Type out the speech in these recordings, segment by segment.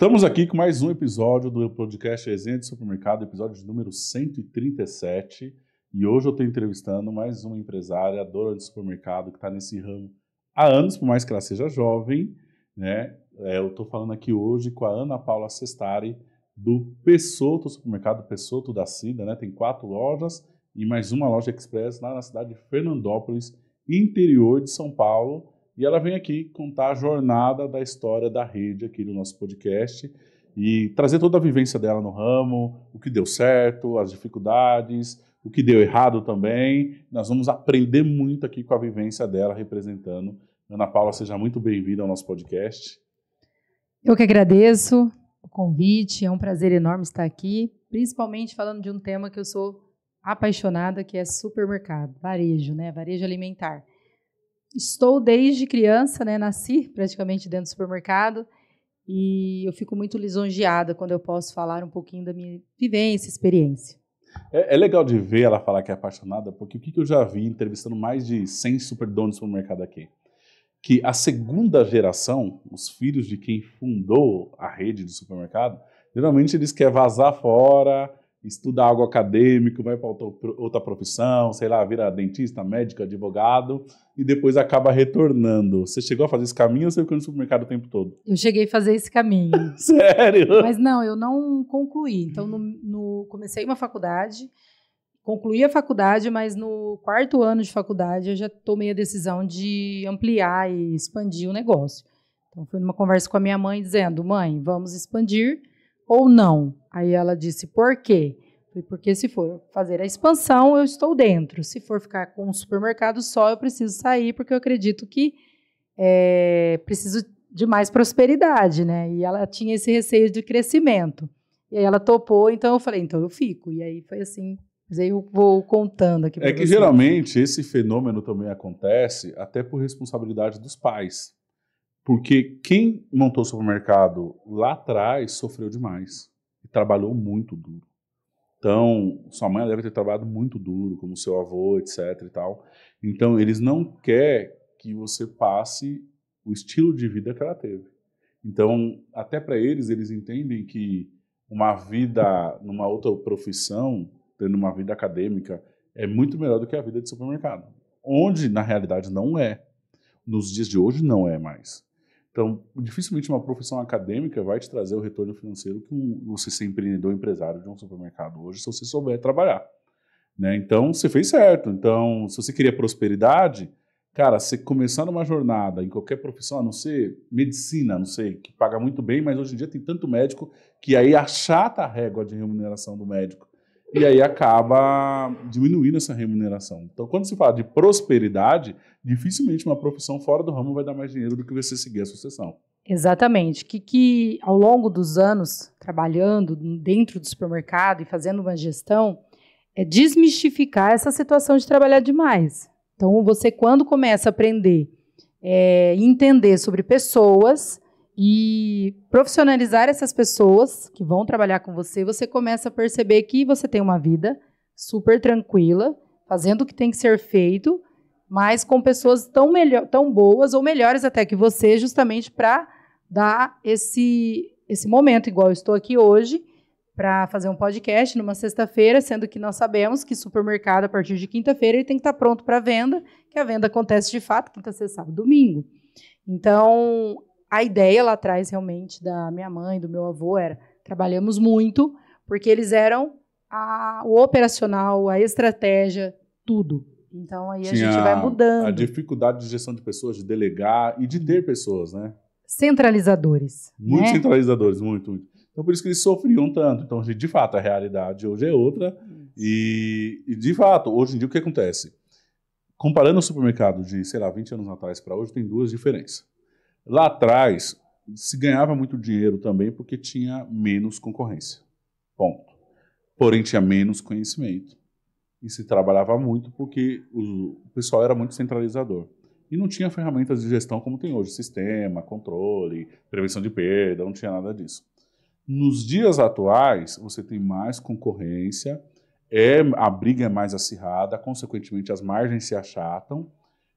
Estamos aqui com mais um episódio do podcast Resenha de Supermercado, episódio número 137. E hoje eu estou entrevistando mais uma empresária, dona de supermercado, que está nesse ramo há anos, por mais que ela seja jovem. Né? É, eu estou falando aqui hoje com a Ana Paula Sestari, do Pessoto Supermercado Pessoto da Cida. Né? Tem quatro lojas e mais uma loja express lá na cidade de Fernandópolis, interior de São Paulo. E ela vem aqui contar a jornada da história da rede aqui no nosso podcast e trazer toda a vivência dela no ramo, o que deu certo, as dificuldades, o que deu errado também. Nós vamos aprender muito aqui com a vivência dela representando. Ana Paula, seja muito bem-vinda ao nosso podcast. Eu que agradeço o convite, é um prazer enorme estar aqui, principalmente falando de um tema que eu sou apaixonada, que é supermercado, varejo, né? Varejo alimentar estou desde criança, né? Nasci praticamente dentro do supermercado e eu fico muito lisonjeada quando eu posso falar um pouquinho da minha vivência, experiência. É, é legal de ver ela falar que é apaixonada, porque o que, eu já vi entrevistando mais de 100 superdonos do supermercado aqui? Que a segunda geração, os filhos de quem fundou a rede de supermercado, geralmente eles querem vazar fora, estuda algo acadêmico, vai para outra profissão, sei lá, vira dentista, médico, advogado, e depois acaba retornando. Você chegou a fazer esse caminho ou você ficou no supermercado o tempo todo? Eu cheguei a fazer esse caminho. Sério? Mas não, eu não concluí. Então, no, no, comecei uma faculdade, concluí a faculdade, mas no quarto ano de faculdade eu já tomei a decisão de ampliar e expandir o negócio. Então, fui numa conversa com a minha mãe dizendo, mãe, vamos expandir ou não? Aí ela disse: por quê? porque se for fazer a expansão, eu estou dentro. Se for ficar com um supermercado só, eu preciso sair, porque eu acredito que é, preciso de mais prosperidade, né? E ela tinha esse receio de crescimento. E aí ela topou, então eu falei, então eu fico. E aí foi assim. Mas aí eu vou contando aqui. É que você. geralmente esse fenômeno também acontece até por responsabilidade dos pais. Porque quem montou o supermercado lá atrás sofreu demais trabalhou muito duro. Então, sua mãe deve ter trabalhado muito duro, como seu avô, etc. e tal. Então, eles não querem que você passe o estilo de vida que ela teve. Então, até para eles, eles entendem que uma vida numa outra profissão, tendo uma vida acadêmica, é muito melhor do que a vida de supermercado. Onde, na realidade, não é. Nos dias de hoje, não é mais. Então, dificilmente uma profissão acadêmica vai te trazer o retorno financeiro que você ser empreendedor, empresário de um supermercado hoje, se você souber trabalhar. Né? Então, você fez certo. Então, se você queria prosperidade, cara, você começar numa jornada em qualquer profissão, a não ser medicina, não sei, que paga muito bem, mas hoje em dia tem tanto médico que aí achata a régua de remuneração do médico e aí acaba diminuindo essa remuneração. Então, quando se fala de prosperidade, dificilmente uma profissão fora do ramo vai dar mais dinheiro do que você seguir a sucessão. Exatamente. Que, que ao longo dos anos, trabalhando dentro do supermercado e fazendo uma gestão, é desmistificar essa situação de trabalhar demais. Então, você, quando começa a aprender, é, entender sobre pessoas, e profissionalizar essas pessoas que vão trabalhar com você, você começa a perceber que você tem uma vida super tranquila, fazendo o que tem que ser feito, mas com pessoas tão, melhor, tão boas ou melhores até que você, justamente para dar esse, esse momento, igual eu estou aqui hoje, para fazer um podcast numa sexta-feira, sendo que nós sabemos que supermercado, a partir de quinta-feira, ele tem que estar tá pronto para venda, que a venda acontece de fato quinta, sexta, sábado, domingo. Então, a ideia lá atrás, realmente, da minha mãe, do meu avô, era trabalhamos muito, porque eles eram a, o operacional, a estratégia, tudo. Então aí Tinha a gente vai mudando. A dificuldade de gestão de pessoas, de delegar e de ter pessoas, né? Centralizadores. Muito né? centralizadores, muito, muito. Então por isso que eles sofriam tanto. Então, de fato, a realidade hoje é outra. E, e, de fato, hoje em dia o que acontece? Comparando o supermercado de, sei lá, 20 anos atrás para hoje, tem duas diferenças. Lá atrás, se ganhava muito dinheiro também porque tinha menos concorrência. Ponto. Porém, tinha menos conhecimento. E se trabalhava muito porque o pessoal era muito centralizador. E não tinha ferramentas de gestão como tem hoje sistema, controle, prevenção de perda não tinha nada disso. Nos dias atuais, você tem mais concorrência, é, a briga é mais acirrada, consequentemente, as margens se achatam.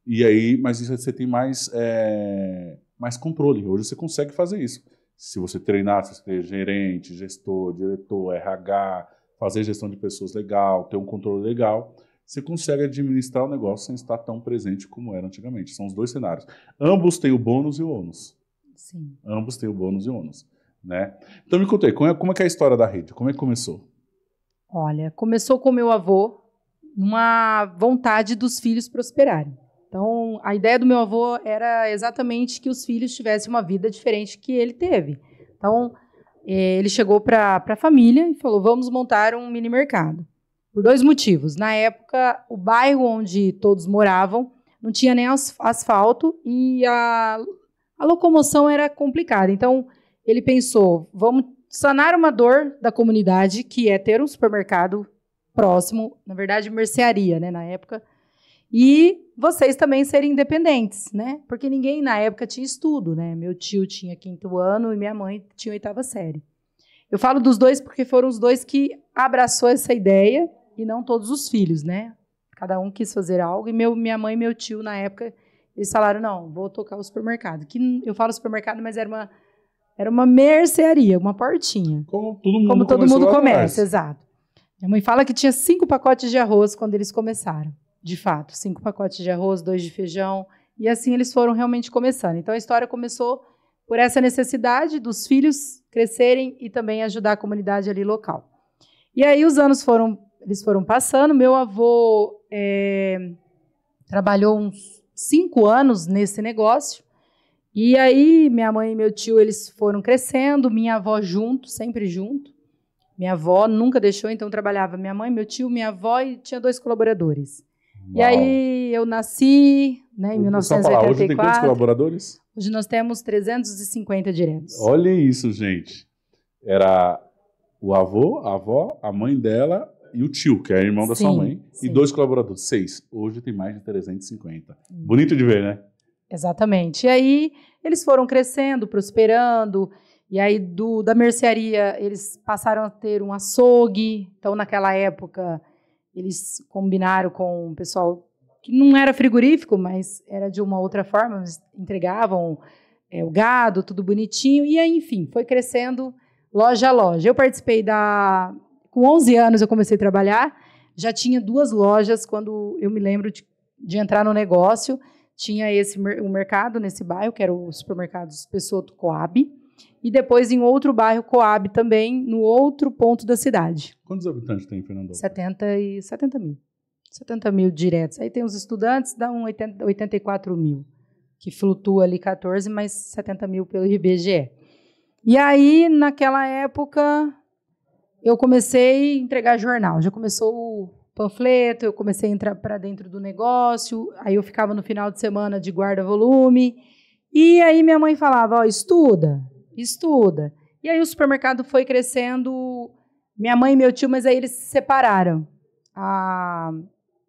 E aí, mas isso você tem mais. É, mais controle. Hoje você consegue fazer isso. Se você treinar, se você ter é gerente, gestor, diretor, RH, fazer gestão de pessoas legal, ter um controle legal, você consegue administrar o negócio sem estar tão presente como era antigamente. São os dois cenários. Ambos têm o bônus e o ônus. Sim. Ambos têm o bônus e o ônus. Né? Então me contei, como é, como é que é a história da rede? Como é que começou? Olha, começou com meu avô, uma vontade dos filhos prosperarem. Então, a ideia do meu avô era exatamente que os filhos tivessem uma vida diferente que ele teve. Então, eh, ele chegou para a família e falou: vamos montar um mini mercado. Por dois motivos. Na época, o bairro onde todos moravam não tinha nem asfalto e a, a locomoção era complicada. Então, ele pensou: vamos sanar uma dor da comunidade, que é ter um supermercado próximo, na verdade, mercearia, né, na época, e vocês também serem independentes, né? Porque ninguém na época tinha estudo, né? Meu tio tinha quinto ano e minha mãe tinha oitava série. Eu falo dos dois porque foram os dois que abraçou essa ideia e não todos os filhos, né? Cada um quis fazer algo e meu, minha mãe e meu tio na época eles falaram não, vou tocar o supermercado. Que eu falo supermercado, mas era uma era uma mercearia, uma portinha. Como todo mundo, Como todo mundo começa, exato. Minha mãe fala que tinha cinco pacotes de arroz quando eles começaram de fato, cinco pacotes de arroz, dois de feijão, e assim eles foram realmente começando. Então a história começou por essa necessidade dos filhos crescerem e também ajudar a comunidade ali local. E aí os anos foram, eles foram passando. Meu avô é, trabalhou uns cinco anos nesse negócio. E aí minha mãe e meu tio eles foram crescendo, minha avó junto, sempre junto. Minha avó nunca deixou, então trabalhava minha mãe, meu tio, minha avó e tinha dois colaboradores. Uau. E aí eu nasci né, em 1984. Falar, hoje tem quantos colaboradores? Hoje nós temos 350 diretos. Olha isso, gente. Era o avô, a avó, a mãe dela e o tio, que é irmão da sua mãe, sim. e dois colaboradores, seis. Hoje tem mais de 350. Bonito de ver, né? Exatamente. E aí eles foram crescendo, prosperando. E aí do, da mercearia eles passaram a ter um açougue. Então naquela época eles combinaram com o pessoal que não era frigorífico, mas era de uma outra forma, eles entregavam é, o gado, tudo bonitinho, e aí, enfim, foi crescendo loja a loja. Eu participei da... Com 11 anos eu comecei a trabalhar, já tinha duas lojas quando eu me lembro de, de entrar no negócio, tinha esse o mercado nesse bairro, que era o supermercado Pessoto Coab, e depois em outro bairro, Coab também, no outro ponto da cidade. Quantos habitantes tem Fernando? 70 e 70 mil. 70 mil diretos. Aí tem os estudantes, dá um 80, 84 mil, que flutua ali 14, mas 70 mil pelo IBGE. E aí, naquela época, eu comecei a entregar jornal. Já começou o panfleto, eu comecei a entrar para dentro do negócio, aí eu ficava no final de semana de guarda-volume. E aí minha mãe falava, ó, estuda, Estuda. E aí o supermercado foi crescendo. Minha mãe e meu tio, mas aí eles se separaram. A,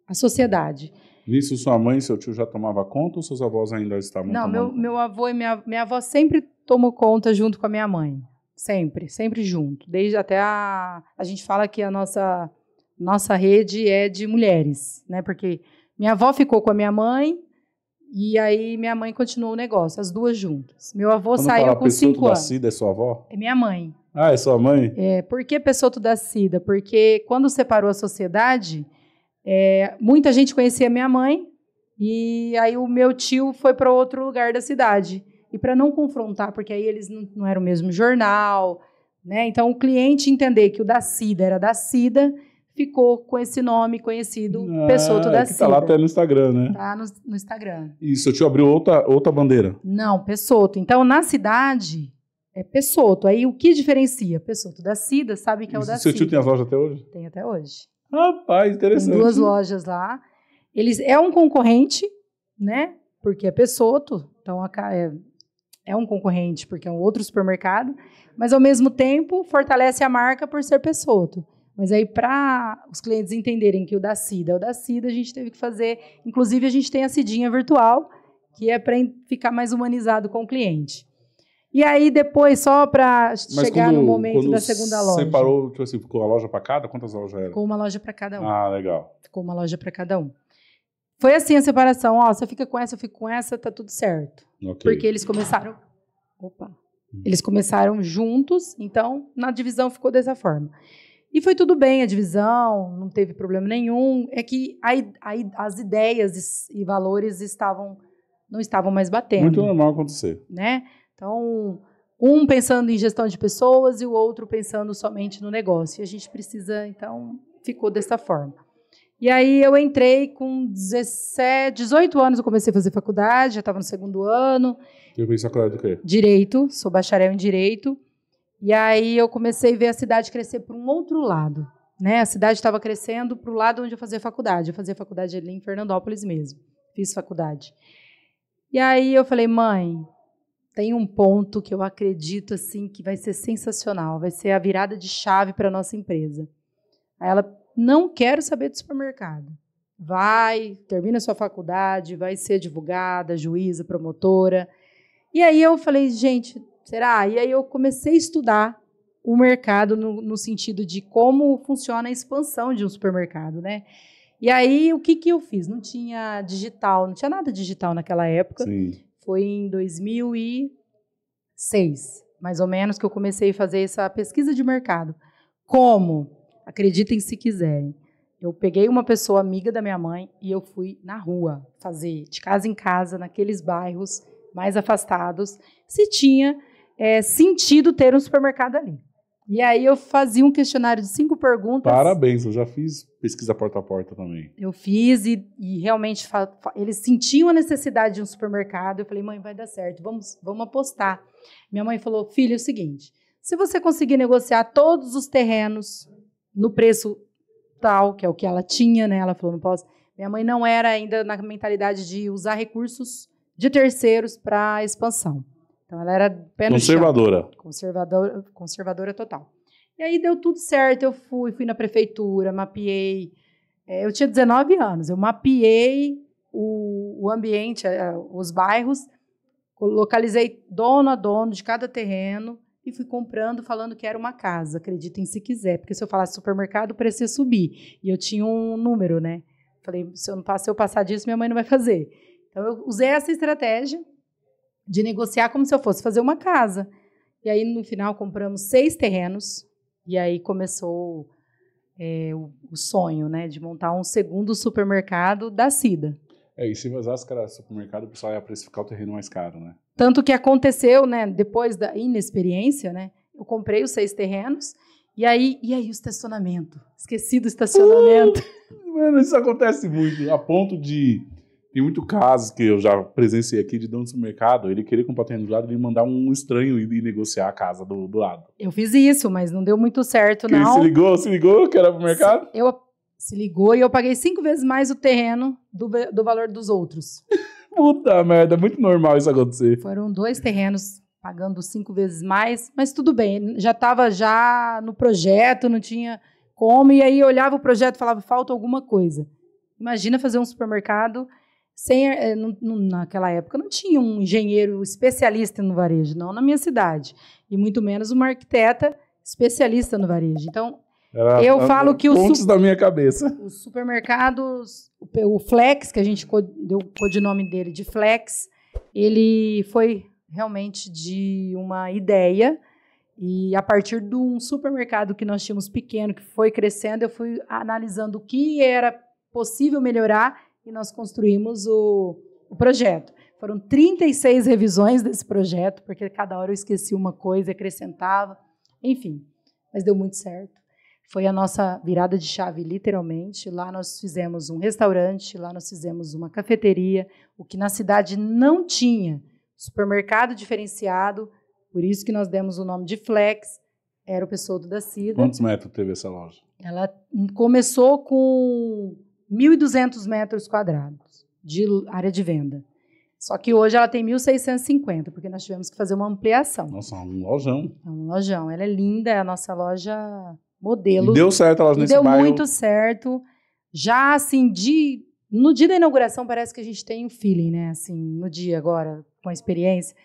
a sociedade. Nisso, sua mãe e seu tio já tomava conta ou seus avós ainda estavam Não, meu, conta? meu avô e minha, minha avó sempre tomou conta junto com a minha mãe. Sempre, sempre junto. Desde até a. A gente fala que a nossa, nossa rede é de mulheres, né? Porque minha avó ficou com a minha mãe e aí minha mãe continuou o negócio, as duas juntas. Meu avô Quando saiu com cinco anos. Cida é sua avó? É minha mãe. Ah, é sua mãe? É, por que Pessoto da Cida? Porque quando separou a sociedade, é, muita gente conhecia minha mãe e aí o meu tio foi para outro lugar da cidade. E para não confrontar, porque aí eles não, não eram o mesmo jornal, né? Então o cliente entender que o da Cida era da Cida ficou com esse nome conhecido, ah, da é Silva. Tá lá até no Instagram, né? Tá no, no Instagram. E seu tio abriu outra, outra bandeira? Não, Pessoto. Então, na cidade, é Pessoto. Aí, o que diferencia? Pessoto da Cida sabe que é o da Cida? Cida. seu tio tem as lojas até hoje? Tem até hoje. Rapaz, interessante. Tem duas lojas lá. Eles, é um concorrente, né? Porque é Pessoto, então a, é, é um concorrente porque é um outro supermercado, mas ao mesmo tempo fortalece a marca por ser Pessoto. Mas aí, para os clientes entenderem que o da CIDA é o da CIDA, a gente teve que fazer. Inclusive, a gente tem a CIDinha virtual, que é para ficar mais humanizado com o cliente. E aí, depois, só para chegar quando, no momento da segunda loja. Separou, tipo assim, ficou uma loja para cada? Quantas lojas eram? Ficou uma loja para cada um. Ah, legal. Ficou uma loja para cada um. Foi assim a separação, ó, você fica com essa, eu fico com essa, tá tudo certo. Okay. Porque eles começaram. Opa! Hum. Eles começaram juntos, então na divisão ficou dessa forma. E foi tudo bem a divisão, não teve problema nenhum. É que a, a, as ideias e, valores estavam não estavam mais batendo. Muito normal acontecer. Né? Então, um pensando em gestão de pessoas e o outro pensando somente no negócio. E a gente precisa, então, ficou dessa forma. E aí eu entrei com 17, 18 anos, eu comecei a fazer faculdade, já estava no segundo ano. Eu fiz faculdade do quê? Direito, sou bacharel em Direito. E aí eu comecei a ver a cidade crescer para um outro lado. Né? A cidade estava crescendo para o lado onde eu fazia faculdade. Eu fazia faculdade ali em Fernandópolis mesmo. Fiz faculdade. E aí eu falei, mãe, tem um ponto que eu acredito assim que vai ser sensacional, vai ser a virada de chave para a nossa empresa. Aí ela, não quero saber do supermercado. Vai, termina sua faculdade, vai ser advogada, juíza, promotora. E aí eu falei, gente, será? E aí eu comecei a estudar o mercado no, no sentido de como funciona a expansão de um supermercado, né? E aí, o que, que eu fiz? Não tinha digital, não tinha nada digital naquela época. Sim. Foi em 2006, mais ou menos, que eu comecei a fazer essa pesquisa de mercado. Como? Acreditem se quiserem. Eu peguei uma pessoa amiga da minha mãe e eu fui na rua fazer, de casa em casa, naqueles bairros mais afastados, se tinha é, sentido ter um supermercado ali. E aí eu fazia um questionário de cinco perguntas. Parabéns, eu já fiz pesquisa porta a porta também. Eu fiz e, e realmente eles sentiam a necessidade de um supermercado. Eu falei, mãe, vai dar certo, vamos, vamos apostar. Minha mãe falou, filho, é o seguinte, se você conseguir negociar todos os terrenos no preço tal, que é o que ela tinha, né? Ela falou, não posso. Minha mãe não era ainda na mentalidade de usar recursos de terceiros para expansão. Então ela era pé conservadora. Chão, conservadora, conservadora total. E aí deu tudo certo, eu fui, fui na prefeitura, mapeei. É, eu tinha 19 anos, eu mapeei o, o ambiente, é, os bairros, localizei dono a dono de cada terreno e fui comprando falando que era uma casa, acreditem se quiser, porque se eu falasse supermercado, o preço ia subir. E eu tinha um número, né? Falei, se eu, não, se eu passar disso, minha mãe não vai fazer. Então eu usei essa estratégia de negociar como se eu fosse fazer uma casa. E aí, no final, compramos seis terrenos. E aí começou é, o, o, sonho, né? De montar um segundo supermercado da Cida. É, e se vazasse cara supermercado, o pessoal ia precificar o terreno mais caro, né? Tanto que aconteceu, né? Depois da inexperiência, né? Eu comprei os seis terrenos. E aí, e aí o estacionamento? Esqueci do estacionamento. Uh, mano, isso acontece muito. A ponto de tem muito caso que eu já presenciei aqui de dono do mercado, ele querer comprar terreno do lado, e mandar um estranho e negociar a casa do, do lado. Eu fiz isso, mas não deu muito certo, Quem não. Se ligou, se ligou que era pro mercado? Se, eu, se ligou e eu paguei cinco vezes mais o terreno do, do valor dos outros. Puta merda, é muito normal isso acontecer. Foram dois terrenos pagando cinco vezes mais, mas tudo bem, já estava já no projeto, não tinha como, e aí olhava o projeto e falava, falta alguma coisa. Imagina fazer um supermercado sem, eh, eh, naquela época não tinha um engenheiro especialista no varejo, não na minha cidade, e muito menos uma arquiteta especialista no varejo. Então, Era, eu falo que o su- da minha cabeça. Os supermercados, o, o Flex que a gente co- deu o codinome dele de Flex, ele foi realmente de uma ideia e a partir de um supermercado que nós tínhamos pequeno, que foi crescendo, eu fui analisando o que era possível melhorar e nós construímos o, o projeto. Foram 36 revisões desse projeto, porque cada hora eu esquecia uma coisa, acrescentava, enfim. Mas deu muito certo. Foi a nossa virada de chave, literalmente. Lá nós fizemos um restaurante, lá nós fizemos uma cafeteria, o que na cidade não tinha. Supermercado diferenciado, por isso que nós demos o nome de Flex. Era o pessoal do da Cida. Quantos metros teve essa loja? Ela começou com 1.200 metros quadrados de área de venda. Só que hoje ela tem 1.650, porque nós tivemos que fazer uma ampliação. Nossa, é um lojão. É um lojão. Ela é linda, é a nossa loja modelo. Deu certo a loja nesse deu bairro. Deu muito certo. Já, assim, de, no dia da inauguração parece que a gente tem um feeling, né? Assim, no dia agora, com a experiência,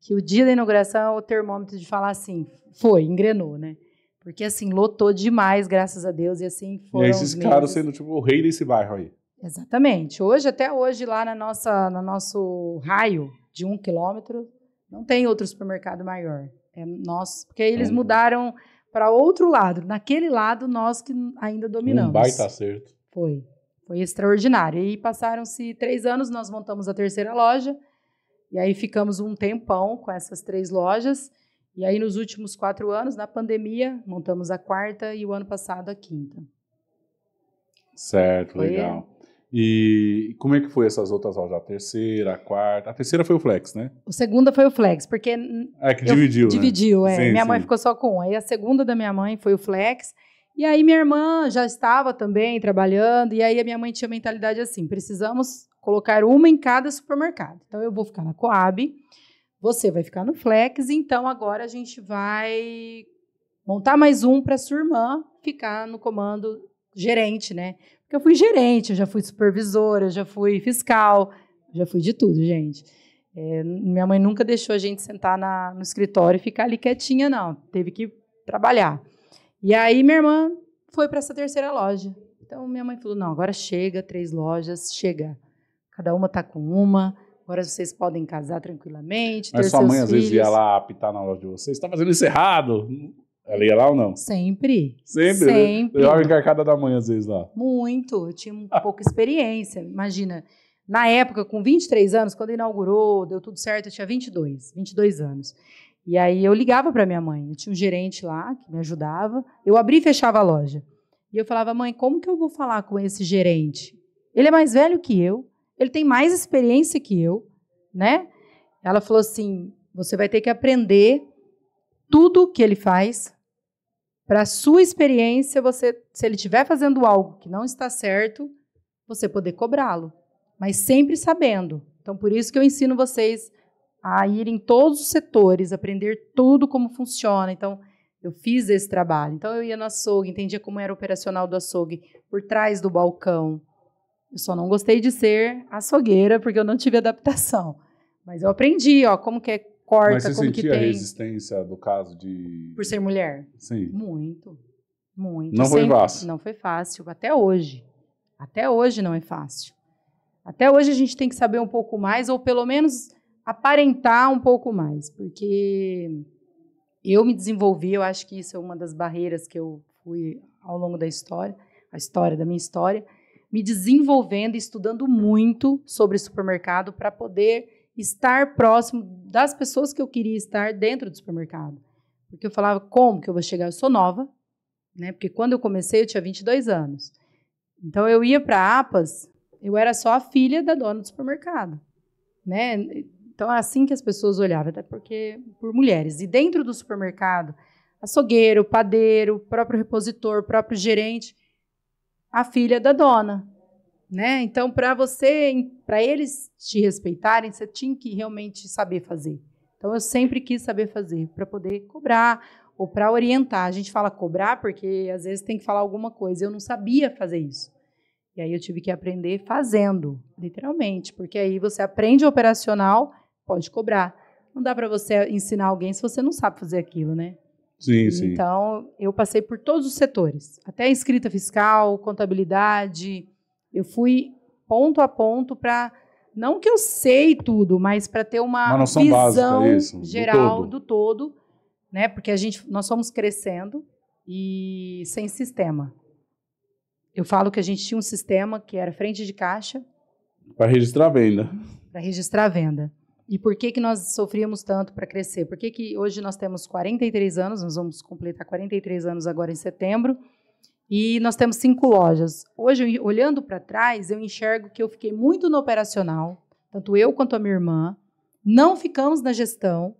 que o dia da inauguração é o termômetro de falar assim, foi, engrenou, né? Porque assim, lotou demais, graças a Deus, e assim foram. E esses caras sendo tipo o rei desse bairro aí. Exatamente. Hoje, até hoje, lá na nossa, no nosso raio de um quilômetro, não tem outro supermercado maior. É nós, porque eles mudaram para outro lado. Naquele lado, nós que ainda dominamos. Um baita acerto. Foi. Foi extraordinário. E passaram-se três anos, nós montamos a terceira loja. E aí ficamos um tempão com essas três lojas. E aí, nos últimos quatro anos, na pandemia, montamos a quarta e o ano passado a quinta. Certo, foi legal. É. E como é que foi essas outras aulas? A terceira, a quarta. A terceira foi o Flex, né? A segunda foi o Flex, porque. É que dividiu. Né? Dividiu, né? é. Sim, minha sim. mãe ficou só com um. Aí a segunda da minha mãe foi o Flex. E aí minha irmã já estava também trabalhando. E aí a minha mãe tinha a mentalidade assim: precisamos colocar uma em cada supermercado. Então eu vou ficar na Coab você vai ficar no flex, então agora a gente vai montar mais um para sua irmã ficar no comando gerente, né? Porque eu fui gerente, eu já fui supervisora, eu já fui fiscal, já fui de tudo, gente. É, minha mãe nunca deixou a gente sentar na, no escritório e ficar ali quietinha, não. Teve que trabalhar. E aí minha irmã foi para essa terceira loja. Então minha mãe falou: não, agora chega, três lojas, chega. Cada uma tá com uma. Agora vocês podem casar tranquilamente. Mas sua mãe filhos. às vezes ia lá apitar na loja de vocês. Está fazendo isso errado. Ela ia lá ou não? Sempre. Sempre? Né? Sempre. Né? Eu encarcada é da mãe às vezes lá. Muito. Eu tinha um pouca experiência. Imagina, na época, com 23 anos, quando inaugurou, deu tudo certo, eu tinha 22, 22 anos. E aí eu ligava para minha mãe. Eu tinha um gerente lá que me ajudava. Eu abri e fechava a loja. E eu falava, mãe, como que eu vou falar com esse gerente? Ele é mais velho que eu. Ele tem mais experiência que eu, né? Ela falou assim: você vai ter que aprender tudo o que ele faz. Para sua experiência, você, se ele estiver fazendo algo que não está certo, você poder cobrá-lo, mas sempre sabendo. Então, por isso que eu ensino vocês a ir em todos os setores, aprender tudo como funciona. Então, eu fiz esse trabalho. Então, eu ia no açougue, entendia como era o operacional do açougue, por trás do balcão, eu só não gostei de ser açougueira porque eu não tive adaptação. Mas eu aprendi, ó, como que é corta, Mas você como que tem. a resistência do caso de por ser mulher? Sim. Muito. Muito. Não Sempre. foi fácil. Não foi fácil até hoje. Até hoje não é fácil. Até hoje a gente tem que saber um pouco mais ou pelo menos aparentar um pouco mais, porque eu me desenvolvi, eu acho que isso é uma das barreiras que eu fui ao longo da história, a história da minha história me desenvolvendo e estudando muito sobre supermercado para poder estar próximo das pessoas que eu queria estar dentro do supermercado. Porque eu falava, como que eu vou chegar? Eu sou nova, né? Porque quando eu comecei eu tinha 22 anos. Então eu ia para APAS, eu era só a filha da dona do supermercado, né? Então é assim que as pessoas olhavam, até porque por mulheres. E dentro do supermercado, açougueiro, padeiro, próprio repositor, próprio gerente, a filha da dona. Né? Então, para você, para eles te respeitarem, você tinha que realmente saber fazer. Então, eu sempre quis saber fazer para poder cobrar ou para orientar. A gente fala cobrar porque às vezes tem que falar alguma coisa. Eu não sabia fazer isso. E aí eu tive que aprender fazendo, literalmente, porque aí você aprende operacional, pode cobrar. Não dá para você ensinar alguém se você não sabe fazer aquilo, né? Sim, sim. Então, eu passei por todos os setores, até escrita fiscal, contabilidade. Eu fui ponto a ponto para não que eu sei tudo, mas para ter uma, uma visão básica, isso, geral do todo. do todo, né? Porque a gente nós fomos crescendo e sem sistema. Eu falo que a gente tinha um sistema que era frente de caixa para registrar a venda. Para registrar a venda. E por que, que nós sofríamos tanto para crescer? Por que, que hoje nós temos 43 anos, nós vamos completar 43 anos agora em setembro, e nós temos cinco lojas. Hoje, olhando para trás, eu enxergo que eu fiquei muito no operacional, tanto eu quanto a minha irmã, não ficamos na gestão,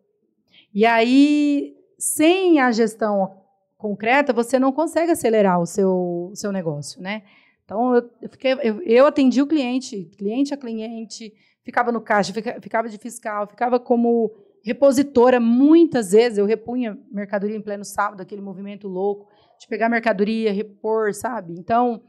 e aí, sem a gestão concreta, você não consegue acelerar o seu, o seu negócio, né? Então, eu, fiquei, eu, eu atendi o cliente, cliente a cliente, ficava no caixa, ficava de fiscal, ficava como repositora. Muitas vezes eu repunha mercadoria em pleno sábado, aquele movimento louco de pegar mercadoria, repor, sabe? Então,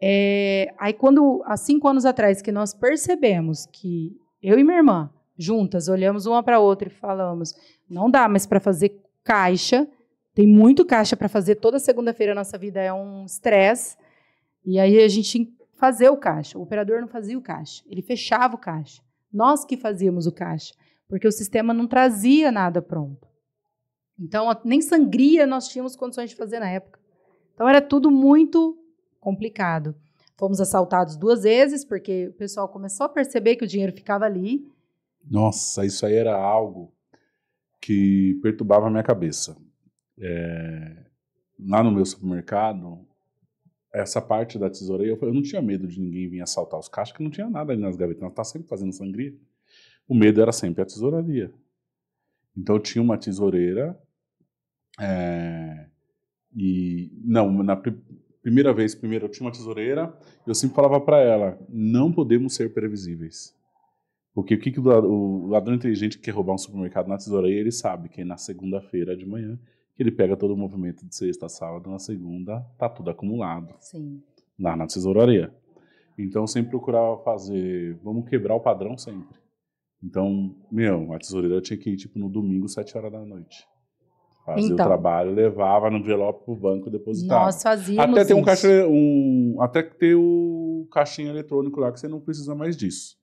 é, aí quando, há cinco anos atrás, que nós percebemos que eu e minha irmã, juntas, olhamos uma para outra e falamos: não dá mais para fazer caixa, tem muito caixa para fazer, toda segunda-feira a nossa vida é um estresse. E aí a gente fazer o caixa. O operador não fazia o caixa, ele fechava o caixa. Nós que fazíamos o caixa, porque o sistema não trazia nada pronto. Então, nem sangria nós tínhamos condições de fazer na época. Então, era tudo muito complicado. Fomos assaltados duas vezes, porque o pessoal começou a perceber que o dinheiro ficava ali. Nossa, isso aí era algo que perturbava a minha cabeça. É, lá no meu supermercado, essa parte da tesoureira, eu, eu não tinha medo de ninguém vir assaltar os caixas, que não tinha nada ali nas gavetas, ela tá sempre fazendo sangria. O medo era sempre a tesouraria. Então eu tinha uma tesoureira é, e não na pr primeira vez, primeiro eu tinha uma tesoureira, eu sempre falava para ela, não podemos ser previsíveis. Porque o que, que o ladrão inteligente que quer roubar um supermercado na tesouraria, ele sabe que é na segunda-feira de manhã que ele pega todo o movimento de sexta, sábado, na segunda, tá tudo acumulado. Sim. Lá na tesouraria. Então, sempre procurava fazer, vamos quebrar o padrão sempre. Então, meu, a tesoureira tinha que ir, tipo, no domingo, sete horas da noite. Fazia então. o trabalho, levava no envelope pro banco depositava. Nós fazíamos Até ter um caixa, um, até ter o caixinha eletrônico lá, que você não precisa mais disso.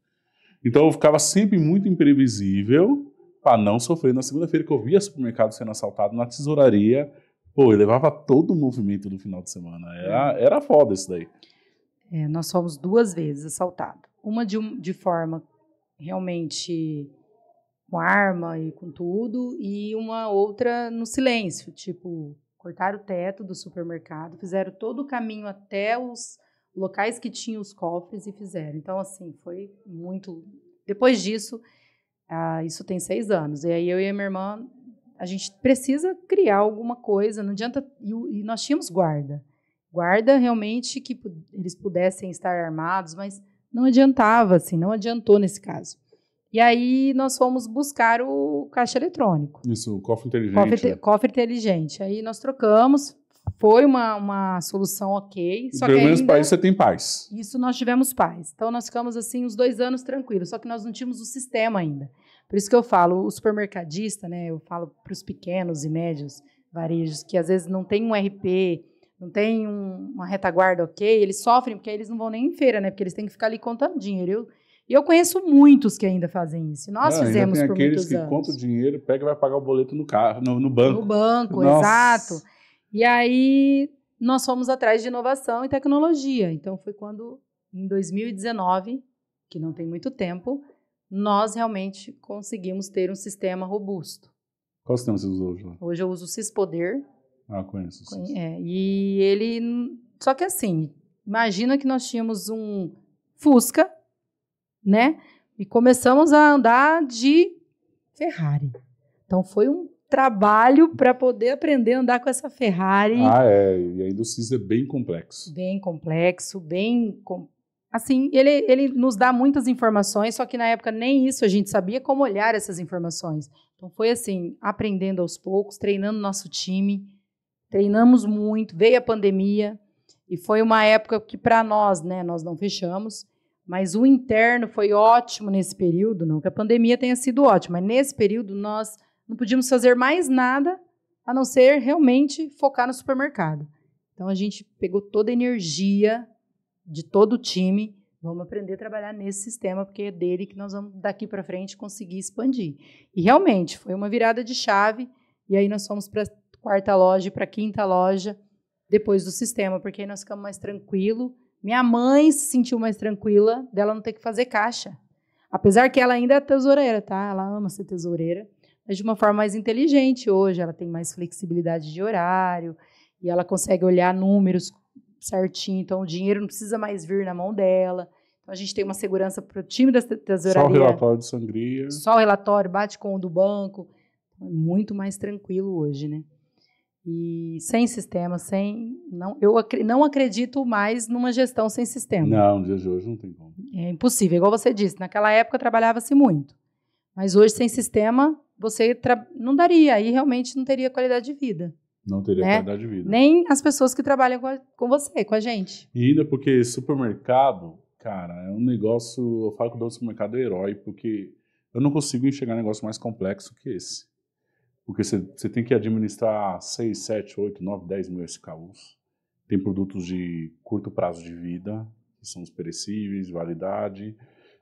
Então, eu ficava sempre muito imprevisível, para não sofrer na segunda-feira que eu via supermercado sendo assaltado na tesouraria. Pô, levava todo o movimento do final de semana. Era, é. era foda isso daí. É, nós fomos duas vezes assaltados. Uma de, um, de forma realmente com arma e com tudo, e uma outra no silêncio, tipo, cortaram o teto do supermercado, fizeram todo o caminho até os locais que tinham os cofres e fizeram. Então, assim, foi muito. Depois disso, ah, isso tem seis anos. E aí eu e a minha irmã, a gente precisa criar alguma coisa, não adianta. E, e nós tínhamos guarda. Guarda realmente que eles pudessem estar armados, mas não adiantava, assim, não adiantou nesse caso. E aí nós fomos buscar o caixa eletrônico. Isso, o cofre inteligente. Cofre, né? cofre inteligente. Aí nós trocamos, foi uma, uma solução ok. Só Pelo menos para isso você tem paz. Isso nós tivemos paz. Então nós ficamos assim uns dois anos tranquilos, só que nós não tínhamos o sistema ainda. Por isso que eu falo, o supermercadista, né, eu falo para os pequenos e médios varejos, que às vezes não tem um RP, não tem um, uma retaguarda ok, eles sofrem porque eles não vão nem em feira, né? Porque eles têm que ficar ali contando dinheiro. Eu, eu conheço muitos que ainda fazem isso. Nós não, fizemos por muitos anos. aqueles que o dinheiro, pega e vai pagar o boleto no carro, no, no banco. No banco, Nossa. exato. E aí nós fomos atrás de inovação e tecnologia. Então foi quando, em 2019, que não tem muito tempo, nós realmente conseguimos ter um sistema robusto. Qual sistema você usa hoje? Hoje eu uso o CISPoder. Ah, conheço. Conhe é, e ele... Só que assim, imagina que nós tínhamos um Fusca, né? E começamos a andar de Ferrari. Então foi um trabalho para poder aprender a andar com essa Ferrari. Ah, é. E ainda o CIS é bem complexo. Bem complexo, bem com, assim, ele, ele nos dá muitas informações, só que na época nem isso a gente sabia como olhar essas informações. Então foi assim, aprendendo aos poucos, treinando nosso time, treinamos muito, veio a pandemia e foi uma época que para nós, né, nós não fechamos, mas o interno foi ótimo nesse período, não que a pandemia tenha sido ótima, mas nesse período nós não podíamos fazer mais nada a não ser realmente focar no supermercado. Então a gente pegou toda a energia de todo o time, vamos aprender a trabalhar nesse sistema, porque é dele que nós vamos daqui para frente conseguir expandir. E realmente foi uma virada de chave, e aí nós fomos para quarta loja, para quinta loja, depois do sistema, porque aí nós ficamos mais tranquilo. Minha mãe se sentiu mais tranquila dela não ter que fazer caixa. Apesar que ela ainda é tesoureira, tá? Ela ama ser tesoureira, mas de uma forma mais inteligente hoje. Ela tem mais flexibilidade de horário e ela consegue olhar números certinho, então o dinheiro não precisa mais vir na mão dela. Então a gente tem uma segurança para o time da tesouraria. Só o relatório de sangria. Só o relatório, bate com o do banco. Então, é muito mais tranquilo hoje, né? E sem sistema, sem. Não, eu ac não acredito mais numa gestão sem sistema. Não, no dia de hoje não tem como. É impossível. Igual você disse, naquela época trabalhava-se muito. Mas hoje, sem sistema, você não daria. Aí realmente não teria qualidade de vida. Não teria né? qualidade de vida. Nem as pessoas que trabalham com, a, com você, com a gente. E ainda porque supermercado, cara, é um negócio. Eu falo que o dono do supermercado é herói, porque eu não consigo enxergar um negócio mais complexo que esse. Porque você tem que administrar 6, 7, 8, 9, 10 mil SKUs. Tem produtos de curto prazo de vida, que são os perecíveis, validade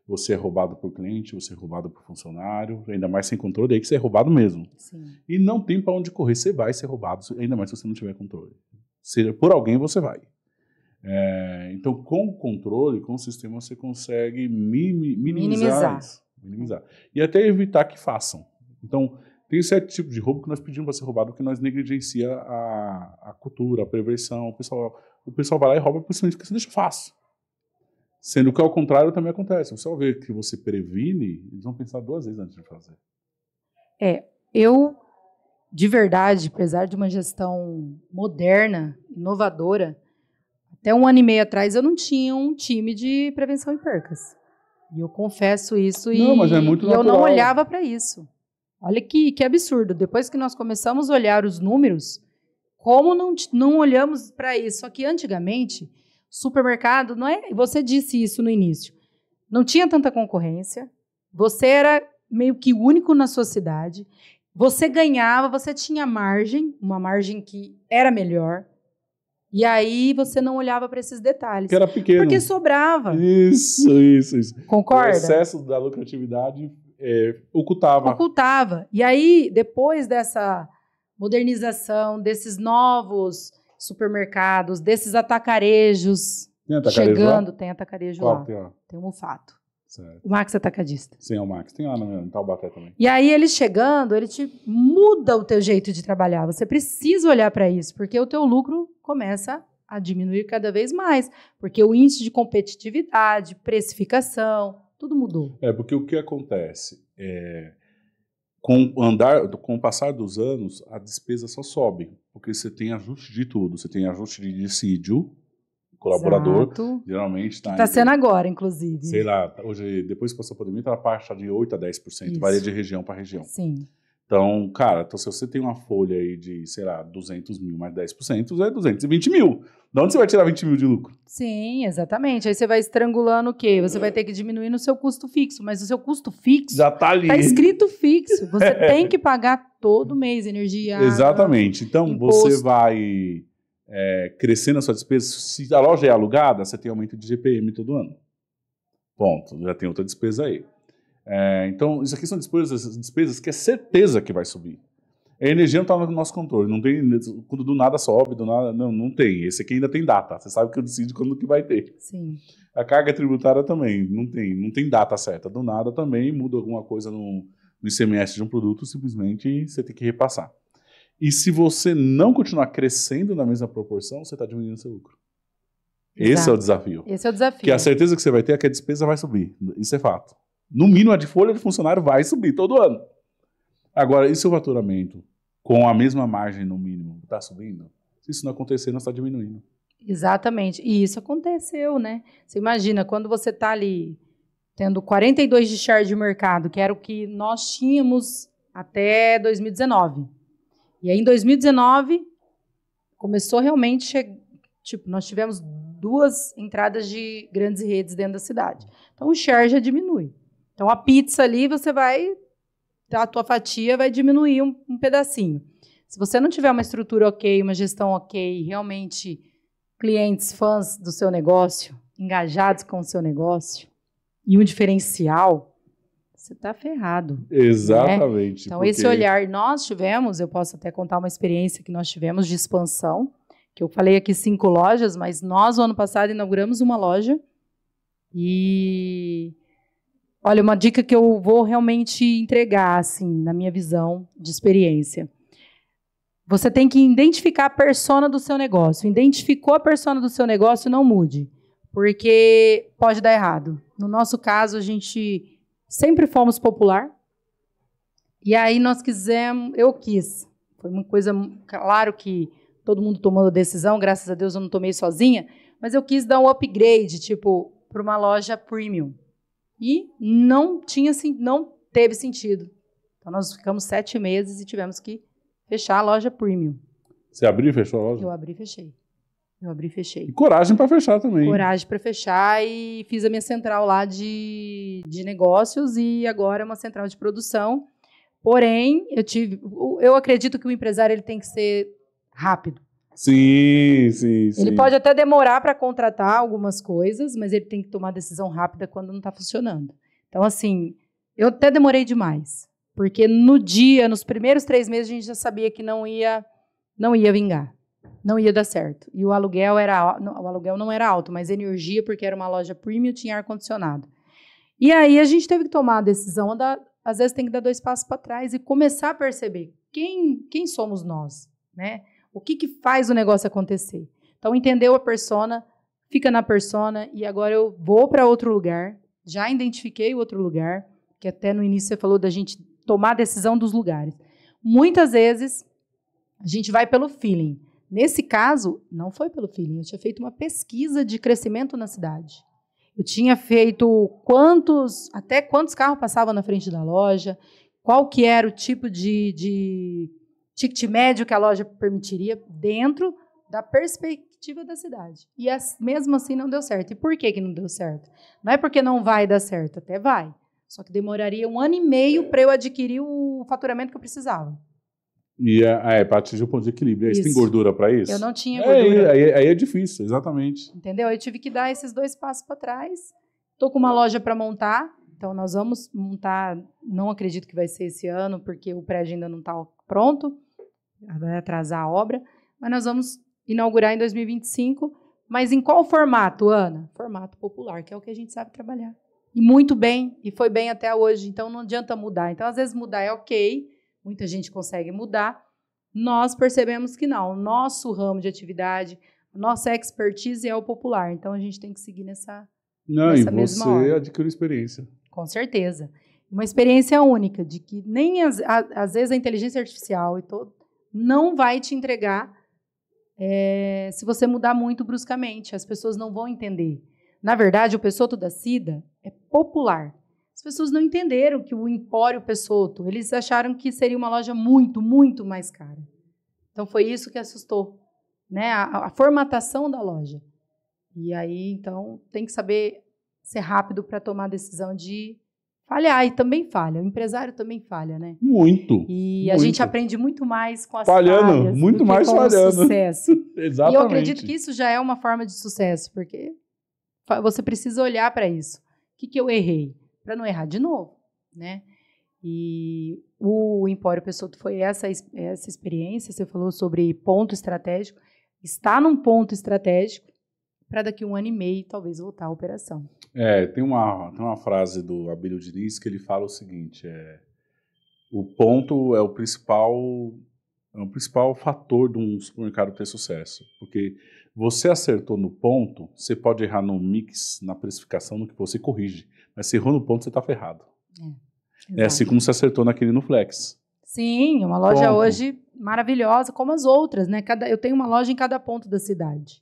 você é roubado por cliente, você é roubado por funcionário, ainda mais sem controle, é aí que você é roubado mesmo. Sim. E não tem para onde correr, você vai ser roubado, ainda mais se você não tiver controle. Seja por alguém, você vai. É, então, com o controle, com o sistema, você consegue mimi, minimizar, minimizar. Isso, minimizar. E até evitar que façam. Então, tem certo tipo de roubo que nós pedimos para ser roubado porque nós negligencia a, a cultura, a perversão. O pessoal, o pessoal vai lá e rouba por simplesmente que você deixa fácil. Sendo que ao contrário também acontece. Você ao ver que você previne, eles vão pensar duas vezes antes de fazer. É, eu de verdade, apesar de uma gestão moderna, inovadora, até um ano e meio atrás eu não tinha um time de prevenção e percas. E eu confesso isso e, é e eu não olhava para isso. Olha que, que absurdo. Depois que nós começamos a olhar os números, como não, não olhamos para isso? Só que antigamente supermercado, não é? Você disse isso no início. Não tinha tanta concorrência. Você era meio que único na sua cidade. Você ganhava, você tinha margem, uma margem que era melhor. E aí você não olhava para esses detalhes. Que era pequeno. Porque sobrava. Isso, isso, isso. Concorda? O excesso da lucratividade é, ocultava. Ocultava. E aí, depois dessa modernização, desses novos supermercados, desses atacarejos. Tem atacarejo chegando, lá? tem atacarejo Qual lá. Tem, um tem o Certo. O Max é Atacadista. Sim, é o Max. Tem lá no, no Taubaté também. E aí ele chegando, ele te muda o teu jeito de trabalhar. Você precisa olhar para isso, porque o teu lucro começa a diminuir cada vez mais, porque o índice de competitividade, precificação, tudo mudou. É, porque o que acontece é com andar, com o passar dos anos, a despesa só sobe, porque você tem ajuste de tudo. Você tem ajuste de dissídio, colaborador, Exato. geralmente está... Tá sendo agora, inclusive. Sei lá, hoje, depois que passou a pandemia, está a parte de 8% a 10%, Isso. varia de região para região. Sim. Então, cara, então se você tem uma folha aí de, sei lá, 200 mil mais 10%, é 220 mil. De onde você vai tirar 20 mil de lucro? Sim, exatamente. Aí você vai estrangulando o quê? Você vai ter que diminuir no seu custo fixo, mas o seu custo fixo já tá ali. Tá escrito fixo. Você é. tem que pagar todo mês energia. Exatamente. Então imposto. você vai é, crescendo a sua despesa. Se a loja é alugada, você tem aumento de GPM todo ano. Ponto. Já tem outra despesa aí. É, então, isso aqui são despesas, despesas que é certeza que vai subir. A energia não está no nosso controle, não tem quando do nada sobe, do nada não, não tem. Esse aqui ainda tem data. Você sabe que eu decido quando que vai ter. Sim. A carga tributária também não tem, não tem data certa. Do nada também muda alguma coisa no, no ICMS de um produto, simplesmente você tem que repassar. E se você não continuar crescendo na mesma proporção, você está diminuindo seu lucro. Exato. Esse é o desafio. Esse é o desafio. Que a certeza que você vai ter é que a despesa vai subir. Isso é fato. No mínimo, a de folha de funcionário vai subir todo ano. Agora, e se o faturamento, com a mesma margem no mínimo, está subindo? Se isso não acontecer, nós está diminuindo. Exatamente. E isso aconteceu, né? Você imagina, quando você está ali tendo 42 de share de mercado, que era o que nós tínhamos até 2019. E aí, em 2019, começou realmente... Che... Tipo, nós tivemos duas entradas de grandes redes dentro da cidade. Então, o share já diminui. Então, a pizza ali, você vai. A tua fatia vai diminuir um, um pedacinho. Se você não tiver uma estrutura ok, uma gestão ok, realmente clientes, fãs do seu negócio, engajados com o seu negócio, e um diferencial, você está ferrado. Né? Exatamente. Né? Então, porque... esse olhar nós tivemos, eu posso até contar uma experiência que nós tivemos de expansão, que eu falei aqui cinco lojas, mas nós, no ano passado, inauguramos uma loja e Olha, uma dica que eu vou realmente entregar, assim, na minha visão de experiência. Você tem que identificar a persona do seu negócio. Identificou a persona do seu negócio, não mude, porque pode dar errado. No nosso caso, a gente sempre fomos popular. E aí nós quisemos, eu quis. Foi uma coisa, claro que todo mundo tomou a decisão, graças a Deus eu não tomei sozinha, mas eu quis dar um upgrade, tipo, para uma loja premium e não tinha não teve sentido. Então nós ficamos sete meses e tivemos que fechar a loja premium. Você abriu e fechou a loja? Eu abri e fechei. Eu abri e fechei. E coragem para fechar também. Coragem para fechar e fiz a minha central lá de, de negócios e agora é uma central de produção. Porém, eu tive, eu acredito que o empresário ele tem que ser rápido. Sim, sim, sim. Ele pode até demorar para contratar algumas coisas, mas ele tem que tomar decisão rápida quando não está funcionando. Então, assim, eu até demorei demais, porque no dia, nos primeiros três meses, a gente já sabia que não ia, não ia vingar, não ia dar certo. E o aluguel era, o aluguel não era alto, mas energia, porque era uma loja premium, tinha ar condicionado. E aí a gente teve que tomar a decisão da, às vezes tem que dar dois passos para trás e começar a perceber quem, quem somos nós, né? O que, que faz o negócio acontecer? Então, entendeu a persona, fica na persona e agora eu vou para outro lugar. Já identifiquei o outro lugar, que até no início você falou da gente tomar a decisão dos lugares. Muitas vezes a gente vai pelo feeling. Nesse caso, não foi pelo feeling. Eu tinha feito uma pesquisa de crescimento na cidade. Eu tinha feito quantos, até quantos carros passavam na frente da loja, qual que era o tipo de, de ticket médio que a loja permitiria dentro da perspectiva da cidade. E as, mesmo assim não deu certo. E por que, que não deu certo? Não é porque não vai dar certo, até vai. Só que demoraria um ano e meio para eu adquirir o faturamento que eu precisava. E é, é para atingir o ponto de equilíbrio. Aí isso. você tem gordura para isso? Eu não tinha é, gordura. É, aí, aí, aí, é difícil, exatamente. Entendeu? Eu tive que dar esses dois passos para trás. Estou com uma loja para montar. Então, nós vamos montar, não acredito que vai ser esse ano, porque o prédio ainda não está pronto vai né, atrasar a obra, mas nós vamos inaugurar em 2025. Mas em qual formato, Ana? Formato popular, que é o que a gente sabe trabalhar. E muito bem, e foi bem até hoje, então não adianta mudar. Então, às vezes, mudar é ok, muita gente consegue mudar. Nós percebemos que não. O nosso ramo de atividade, nossa expertise é o popular. Então, a gente tem que seguir nessa, não, nessa mesma Não, e você adquiriu experiência. Com certeza. Uma experiência única, de que nem às vezes a inteligência artificial e todo, não vai te entregar é, se você mudar muito bruscamente. As pessoas não vão entender. Na verdade, o Pessoto da Cida é popular. As pessoas não entenderam que o Empório Pessoto, eles acharam que seria uma loja muito, muito mais cara. Então foi isso que assustou, né? A, a formatação da loja. E aí, então, tem que saber ser rápido para tomar a decisão de falhar e também falha. O empresário também falha, né? Muito. E muito. a gente aprende muito mais com as falhando, falhas muito mais falhando. sucesso. Exatamente. E eu acredito que isso já é uma forma de sucesso, porque você precisa olhar para isso. O que, que eu errei? Para não errar de novo, né? E o Empório Pessoa foi essa, essa experiência. Você falou sobre ponto estratégico. Está num ponto estratégico para daqui um ano e meio, talvez, voltar à operação. É, tem uma, tem uma frase do Abílio Diniz que ele fala o seguinte: é, o ponto é o principal é o principal fator de um supermercado ter sucesso. Porque você acertou no ponto, você pode errar no mix, na precificação, no que você corrige. Mas se errou no ponto, você está ferrado. É, é, assim como você acertou naquele no Flex. Sim, uma loja ponto. hoje maravilhosa, como as outras, né? Cada, eu tenho uma loja em cada ponto da cidade.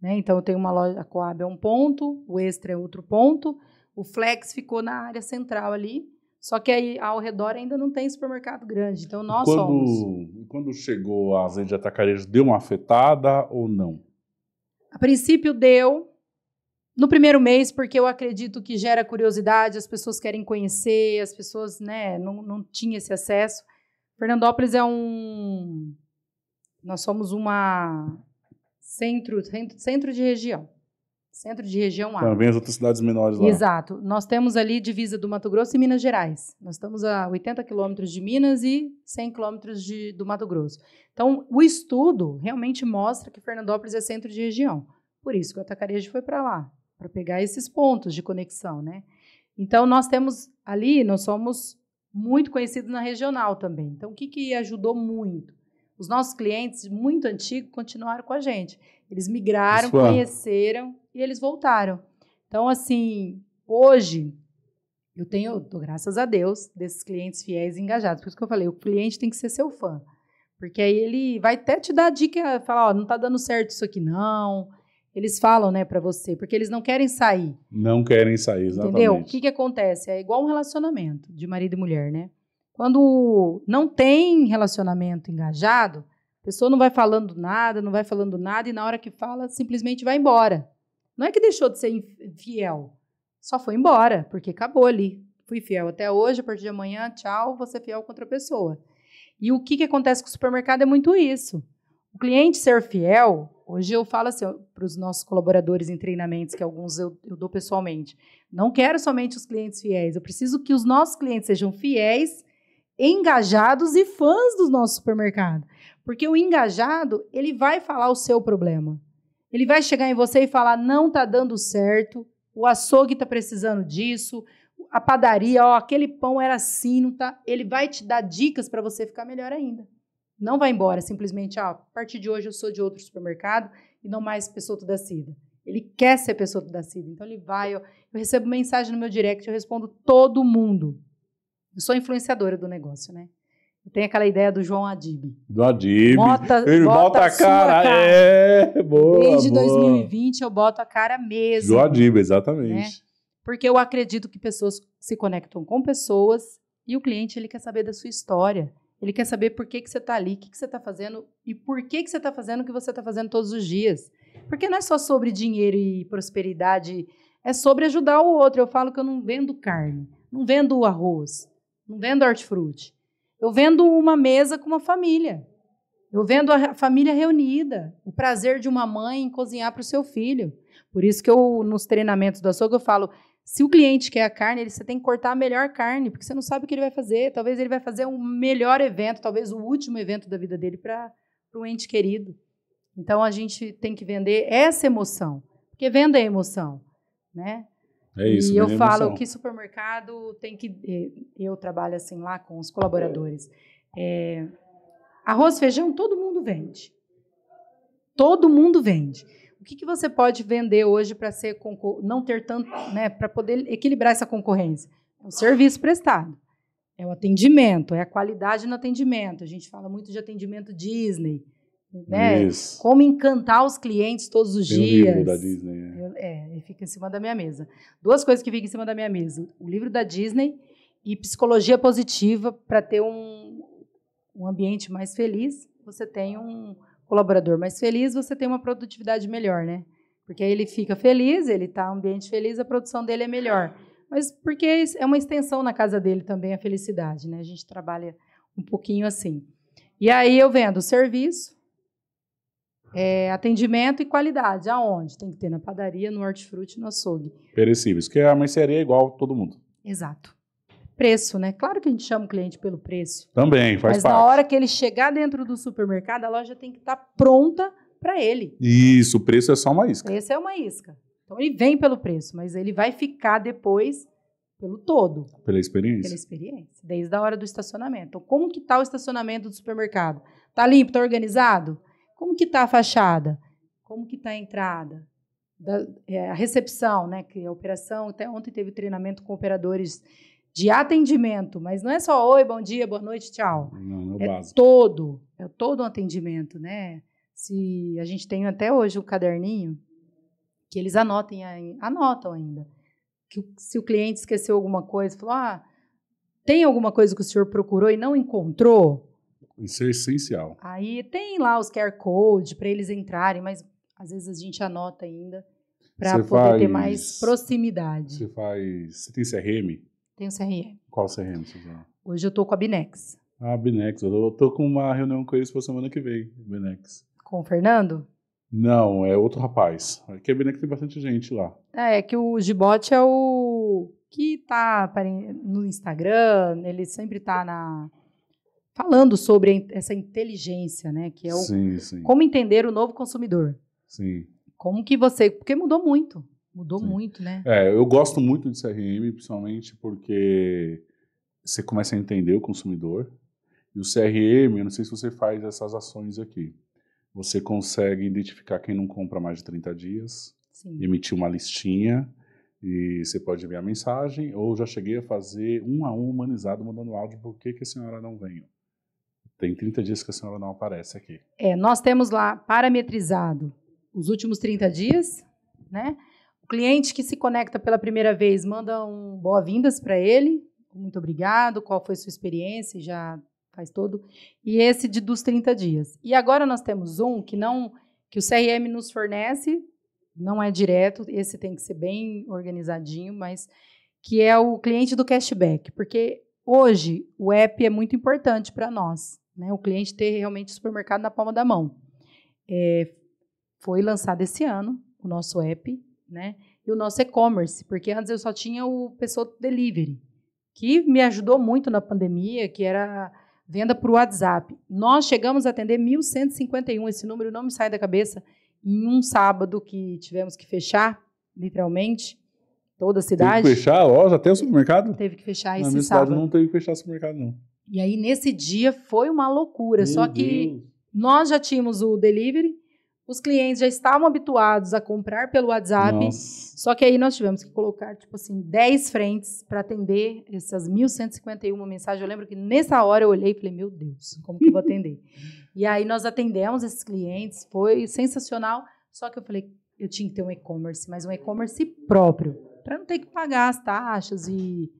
Né? Então, eu tenho uma loja, a Coab é um ponto, o Extra é outro ponto, o Flex ficou na área central ali, só que aí ao redor ainda não tem supermercado grande, então nós quando, somos. Quando chegou a venda de atacarejo, deu uma afetada ou não? A princípio deu, no primeiro mês, porque eu acredito que gera curiosidade, as pessoas querem conhecer, as pessoas né, não, não tinham esse acesso. Fernandópolis é um. Nós somos uma centro, centro de região. Centro de região A. Também tá, as outras cidades menores lá. Exato. Nós temos ali divisa do Mato Grosso e Minas Gerais. Nós estamos a 80 quilômetros de Minas e 100 quilômetros do Mato Grosso. Então, o estudo realmente mostra que Fernandópolis é centro de região. Por isso que o atacarejo foi para lá, para pegar esses pontos de conexão, né? Então, nós temos ali, nós somos muito conhecidos na regional também. Então, o que, que ajudou muito? Os nossos clientes, muito antigos, continuaram com a gente. Eles migraram, é. conheceram e eles voltaram. Então, assim, hoje, eu tenho, graças a Deus, desses clientes fiéis e engajados. Por isso que eu falei, o cliente tem que ser seu fã. Porque aí ele vai até te dar dica, falar, ó, não tá dando certo isso aqui não. Eles falam, né, para você, porque eles não querem sair. Não querem sair, exatamente. Entendeu? O que que acontece? É igual um relacionamento de marido e mulher, né? Quando não tem relacionamento engajado, a pessoa não vai falando nada, não vai falando nada, e na hora que fala, simplesmente vai embora. Não é que deixou de ser fiel, só foi embora, porque acabou ali. Fui fiel até hoje, a partir de amanhã, tchau, vou ser fiel com outra pessoa. E o que, que acontece com o supermercado é muito isso. O cliente ser fiel, hoje eu falo assim, para os nossos colaboradores em treinamentos, que alguns eu, eu dou pessoalmente, não quero somente os clientes fiéis, eu preciso que os nossos clientes sejam fiéis engajados e fãs do nosso supermercado. Porque o engajado, ele vai falar o seu problema. Ele vai chegar em você e falar: não tá dando certo, o açougue tá precisando disso, a padaria, ó, aquele pão era assim, não tá. Ele vai te dar dicas para você ficar melhor ainda. Não vai embora, simplesmente, ó, a partir de hoje eu sou de outro supermercado e não mais pessoa da Cida. Ele quer ser pessoa da Cida, então ele vai, ó, eu recebo mensagem no meu direct, eu respondo todo mundo. Eu sou influenciadora do negócio, né? Tem aquela ideia do João Adib. Do Adib. Bota, Ele bota, bota a cara. cara. É, boa. Desde boa. 2020 eu boto a cara mesmo. Do Adib, exatamente. Né? Porque eu acredito que pessoas se conectam com pessoas e o cliente ele quer saber da sua história. Ele quer saber por que, que você está ali, o que, que você está fazendo e por que, que você está fazendo o que você está fazendo todos os dias. Porque não é só sobre dinheiro e prosperidade, é sobre ajudar o outro. Eu falo que eu não vendo carne, não vendo arroz, não vendo hortifruti. Eu vendo uma mesa com uma família. Eu vendo a família reunida, o prazer de uma mãe em cozinhar para o seu filho. Por isso que eu, nos treinamentos do açougue, eu falo: se o cliente quer a carne, ele, você tem que cortar a melhor carne, porque você não sabe o que ele vai fazer. Talvez ele vai fazer o um melhor evento, talvez o último evento da vida dele para o ente querido. Então a gente tem que vender essa emoção, porque venda é emoção. Né? É isso, e eu falo que supermercado tem que. Eh, eu trabalho assim lá com os colaboradores. É, arroz, feijão, todo mundo vende. Todo mundo vende. O que, que você pode vender hoje para ser não ter tanto, né, para poder equilibrar essa concorrência? É o serviço prestado, é o atendimento, é a qualidade no atendimento. A gente fala muito de atendimento Disney. Né? Isso. Como encantar os clientes todos os Tem dias. O livro da Disney. É, é fica em cima da minha mesa. Duas coisas que ficam em cima da minha mesa: o livro da Disney e psicologia positiva para ter um, um ambiente mais feliz. Você tem um colaborador mais feliz, você tem uma produtividade melhor, né? Porque aí ele fica feliz, ele está em um ambiente feliz, a produção dele é melhor. Mas porque é uma extensão na casa dele também a felicidade, né? A gente trabalha um pouquinho assim. E aí eu vendo o serviço, é, atendimento e qualidade. Aonde? Tem que ter na padaria, no hortifruti, no açougue. Perecíveis, que a mercearia é igual a todo mundo. Exato. Preço, né? Claro que a gente chama o cliente pelo preço. Também, faz mas parte. Mas na hora que ele chegar dentro do supermercado, a loja tem que estar tá pronta para ele. Isso, o preço é só uma isca. Preço é uma isca. Então ele vem pelo preço, mas ele vai ficar depois pelo todo. Pela experiência. Pela experiência, desde a hora do estacionamento. Então, como que está o estacionamento do supermercado? Tá limpo, tá organizado? Como que está a fachada? Como que está a entrada? Da, é, a recepção, né? Que é a operação, até ontem teve treinamento com operadores de atendimento, mas não é só oi, bom dia, boa noite, tchau. Não, é, é todo, é todo um atendimento, né? Se a gente tem até hoje um caderninho que eles anotem, anotam ainda. Que se o cliente esqueceu alguma coisa, falou: "Ah, tem alguma coisa que o senhor procurou e não encontrou?" Isso é essencial. Aí tem lá os QR Code para eles entrarem, mas às vezes a gente anota ainda para poder faz, ter mais proximidade. Você faz. Você tem CRM? Tenho CRM. Qual CRM você Hoje eu tô com a Binex. Ah, Binex. Eu tô, com uma reunião com eles para semana que vem, Binex. Com o Fernando? Não, é outro rapaz. Aqui a Binex tem bastante gente lá. É, é que o Gibote é o que tá no Instagram, ele sempre tá na falando sobre essa inteligência, né? Que é o sim, sim. como entender o novo consumidor. Sim. Como que você. Porque mudou muito. Mudou sim. muito, né? É, eu gosto muito de CRM, principalmente porque você começa a entender o consumidor. E o CRM, eu não sei se você faz essas ações aqui. Você consegue identificar quem não compra mais de 30 dias, Sim. emitir uma listinha e você pode ver a mensagem, ou já cheguei a fazer um a um humanizado mandando áudio, por que, que a senhora não veio? Tem 30 dias que a senhora não aparece aqui. É, nós temos lá parametrizado os últimos 30 dias, né? O cliente que se conecta pela primeira vez manda um boas-vindas para ele. Muito obrigado, qual foi sua experiência? Já faz todo. E esse de dos 30 dias. E agora nós temos um que não que o CRM nos fornece, não é direto, esse tem que ser bem organizadinho, mas que é o cliente do cashback, porque hoje o app é muito importante para nós né? O cliente ter realmente o supermercado na palma da mão. É, foi lançado esse ano o nosso app, né? E o nosso e-commerce, porque antes eu só tinha o pessoa delivery, que me ajudou muito na pandemia, que era venda por WhatsApp. Nós chegamos a atender 1.151, esse número não me sai da cabeça, em um sábado que tivemos que fechar, literalmente, toda a cidade. Teve que fechar, a loja tem o supermercado? Teve que fechar esse sábado. Na cidade sábado. não teve que fechar o supermercado, não. E aí, nesse dia, foi uma loucura. Só que nós já tínhamos o delivery, os clientes já estavam habituados a comprar pelo WhatsApp. Nossa. Só que aí nós tivemos que colocar, tipo assim, 10 frentes para atender essas 1.151 mensagens. Eu lembro que nessa hora eu olhei e falei, meu Deus, como que eu vou atender? e aí nós atendemos esses clientes, foi sensacional. Só que eu falei, eu tinha que ter um e-commerce, mas um e-commerce próprio, para não ter que pagar as taxas e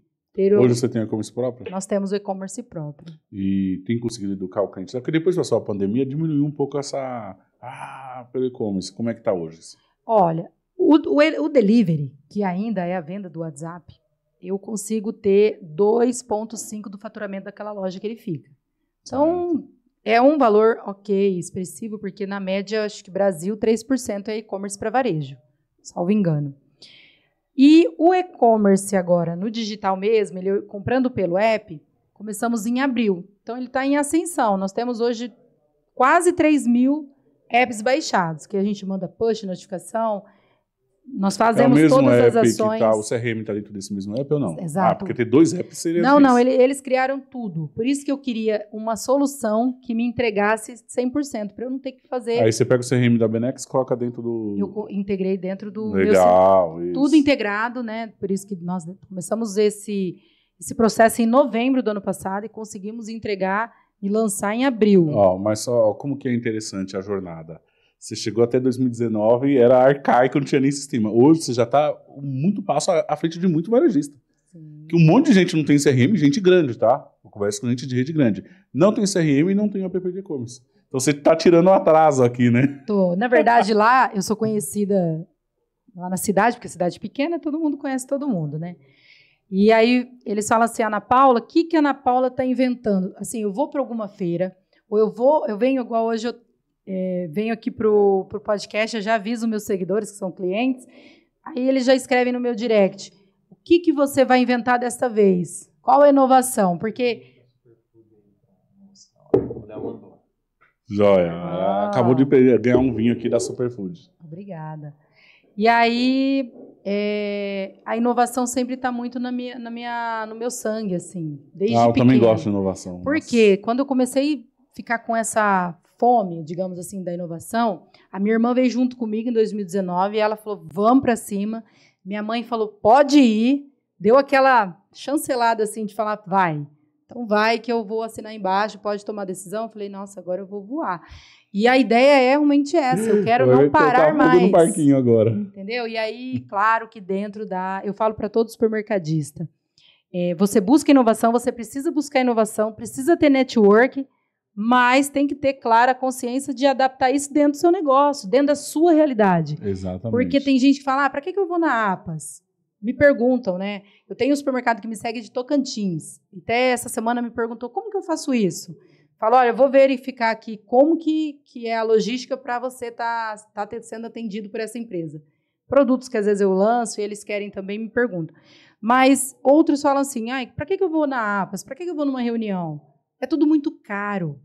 Hoje você tem e-commerce próprio? Nós temos o e-commerce próprio. E tem conseguido educar o cliente. Só que depois passou a pandemia, diminuiu um pouco essa. Ah, pelo e-commerce. Como é que está hoje? Assim? Olha, o, o, o delivery, que ainda é a venda do WhatsApp, eu consigo ter 2,5 do faturamento daquela loja que ele fica. Então, é um valor ok, expressivo, porque na média, acho que Brasil, 3% é e-commerce para varejo, salvo engano. E o e-commerce agora, no digital mesmo, ele comprando pelo app, começamos em abril. Então ele está em ascensão. Nós temos hoje quase 3 mil apps baixados, que a gente manda push, notificação, nós fazemos é o todas app as ações. Que tá, o CRM está dentro desse mesmo app ou não? Ah, Exato. Ah, porque ter dois apps seria. Não, não, ele, eles criaram tudo. Por isso que eu queria uma solução que me entregasse 100%, para eu não ter que fazer. Aí você pega o CRM da Benex coloca dentro do. Eu integrei dentro do. Legal, meu... isso. Tudo integrado, né? Por isso que nós começamos esse, esse processo em novembro do ano passado e conseguimos entregar e lançar em abril. Oh, mas só, como que é interessante a jornada você chegou até 2019, e era arcaico, não tinha nem sistema. Hoje você já está muito passo à frente de muito varejista. Sim. Que um monte de gente não tem CRM, gente grande, tá? Eu converso com gente de rede grande. Não tem CRM e não tem app de e-commerce. Então você está tirando um atraso aqui, né? Tô. Na verdade, lá eu sou conhecida lá na cidade, porque é cidade pequena, todo mundo conhece todo mundo, né? E aí eles falam assim, Ana Paula, o que, que a Ana Paula está inventando? Assim, eu vou para alguma feira, ou eu vou, eu venho igual hoje, eu é, venho aqui para o podcast, eu já aviso meus seguidores, que são clientes, aí eles já escrevem no meu direct. O que, que você vai inventar desta vez? Qual a inovação? Porque. Joia. Ah. Acabou de ganhar um vinho aqui da Superfood. Obrigada. E aí, é, a inovação sempre está muito na minha, na minha, no meu sangue, assim. Desde ah, eu pequeno. também gosto de inovação. Porque quando eu comecei a ficar com essa fome, digamos assim, da inovação, a minha irmã veio junto comigo em 2019 e ela falou: vamos para cima. Minha mãe falou: pode ir. Deu aquela chancelada assim de falar: vai. Então vai que eu vou assinar embaixo, pode tomar decisão. Eu falei, nossa, agora eu vou voar. E a ideia é realmente essa, eu quero eu não parar mais. No parquinho agora. Entendeu? E aí, claro que dentro da, eu falo para todo supermercadista, é, você busca inovação, você precisa buscar inovação, precisa ter network, mas tem que ter clara consciência de adaptar isso dentro do seu negócio, dentro da sua realidade. Exatamente. Porque tem gente que fala, ah, para que, que eu vou na APAS? Me perguntam, né? Eu tenho um supermercado que me segue de Tocantins. Até essa semana me perguntou, como que eu faço isso? Falou, olha, eu vou verificar aqui como que, que é a logística para você estar tá, tá sendo atendido por essa empresa. Produtos que às vezes eu lanço e eles querem também me perguntam. Mas outros falam assim, ai, para que, que eu vou na APAS? Para que, que eu vou numa reunião? É tudo muito caro.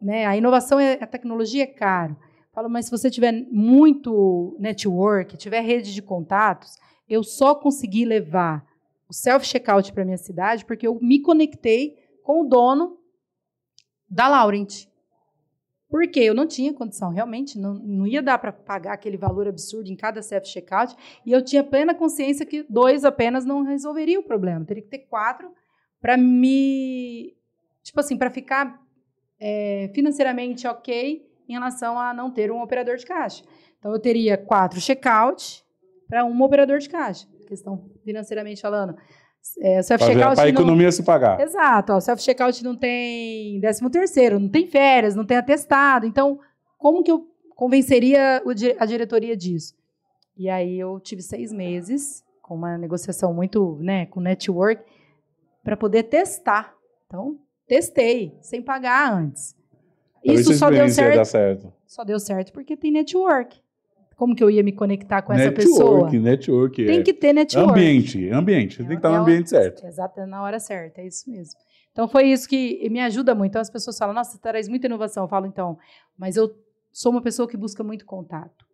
Né? A inovação, é, a tecnologia é caro. Falo, mas se você tiver muito network, tiver rede de contatos, eu só consegui levar o self-checkout para minha cidade porque eu me conectei com o dono da Laurent. Porque eu não tinha condição, realmente, não, não ia dar para pagar aquele valor absurdo em cada self-checkout, e eu tinha plena consciência que dois apenas não resolveria o problema, teria que ter quatro para me tipo assim, para ficar é, financeiramente ok em relação a não ter um operador de caixa. Então, eu teria quatro checkouts para um operador de caixa, questão financeiramente falando. É, self-checkout para a economia não... se pagar. Exato. O self-checkout não tem 13 terceiro, não tem férias, não tem atestado. Então, como que eu convenceria a diretoria disso? E aí eu tive seis meses com uma negociação muito, né, com network para poder testar. Então, Testei, sem pagar antes. Isso só deu certo, certo, Só deu certo porque tem network. Como que eu ia me conectar com network, essa pessoa? Network, Tem é. que ter network. Ambiente, ambiente. Tem que estar tá no é ambiente certo. É Exato, na hora certa, é isso mesmo. Então foi isso que me ajuda muito. Então as pessoas falam, nossa, você traz muita inovação. Eu falo, então, mas eu sou uma pessoa que busca muito contato.